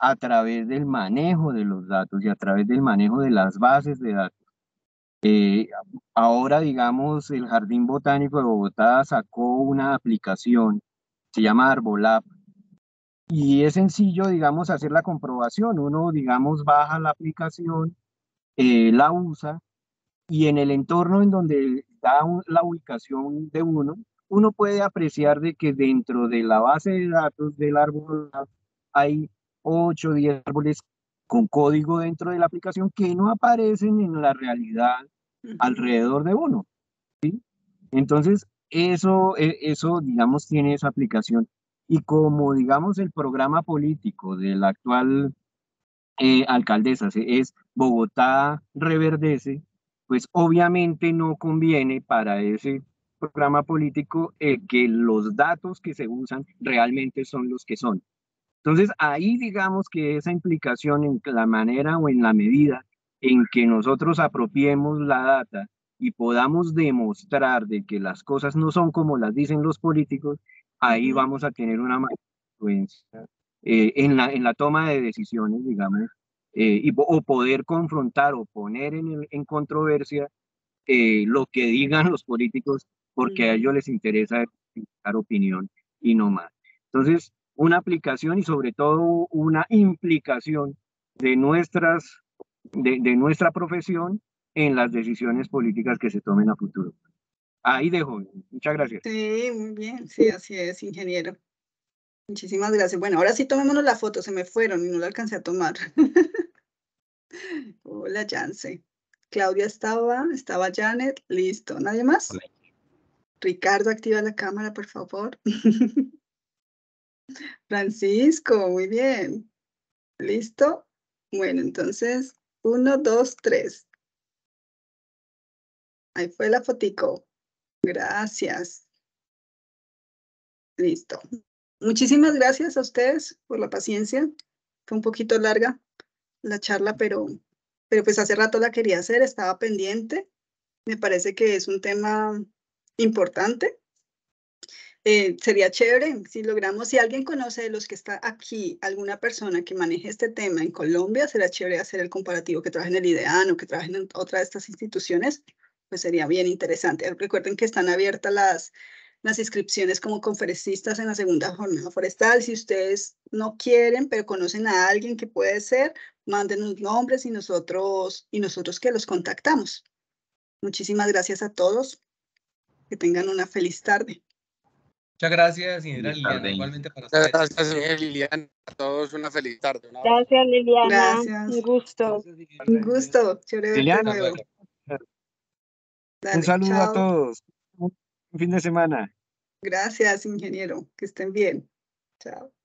a través del manejo de los datos y a través del manejo de las bases de datos. Eh, ahora, digamos, el Jardín Botánico de Bogotá sacó una aplicación, se llama Arbolab, y es sencillo, digamos, hacer la comprobación. Uno, digamos, baja la aplicación, eh, la usa, y en el entorno en donde da la ubicación de uno, uno puede apreciar de que dentro de la base de datos del árbol hay ocho, 10 árboles con código dentro de la aplicación que no aparecen en la realidad alrededor de uno. Entonces, eso, e, eso, digamos, tiene esa aplicación. Y como, digamos, el programa político de la actual eh, alcaldesa es Bogotá reverdece, pues obviamente no conviene para ese programa político eh, que los datos que se usan realmente son los que son. Entonces, ahí digamos que esa implicación en la manera o en la medida en que nosotros apropiemos la data y podamos demostrar de que las cosas no son como las dicen los políticos, ahí vamos a tener una mayor influencia eh, en, la, toma de decisiones, digamos, eh, y, o poder confrontar o poner en, controversia eh, lo que digan los políticos, porque a ellos les interesa dar opinión y no más. Entonces, una aplicación y sobre todo una implicación de, nuestras, de, nuestra profesión en las decisiones políticas que se tomen a futuro. Ahí dejo. Muchas gracias. Sí, muy bien. Sí, así es, ingeniero. Muchísimas gracias. Bueno, ahora sí tomémonos la foto. Se me fueron y no la alcancé a tomar. *laughs* Hola, Jance. Claudia estaba, estaba Janet. Listo. ¿Nadie más? Ricardo, activa la cámara, por favor. *laughs* Francisco, muy bien. ¿Listo? Bueno, entonces, uno, dos, tres. Ahí fue la fotico. Gracias. Listo. Muchísimas gracias a ustedes por la paciencia. Fue un poquito larga la charla, pero, pero pues hace rato la quería hacer, estaba pendiente. Me parece que es un tema importante eh, sería chévere si logramos, si alguien conoce de los que está aquí, alguna persona que maneje este tema en Colombia, será chévere hacer el comparativo que trabajen en el IDEAN o que trabajen en otra de estas instituciones, pues sería bien interesante. Recuerden que están abiertas las, inscripciones como conferencistas en la segunda jornada forestal. Si ustedes no quieren, pero conocen a alguien que puede ser, mándenos nombres y nosotros, y nosotros que los contactamos. Muchísimas gracias a todos. Que tengan una feliz tarde. Muchas gracias, señora Liliana. Igualmente para ustedes. Gracias, Liliana. A todos una feliz tarde. gracias, Liliana. Gracias. Un gusto. Un gusto. Chévere Un saludo a todos. Un fin de semana. Gracias, ingeniero. Que estén bien. Chao.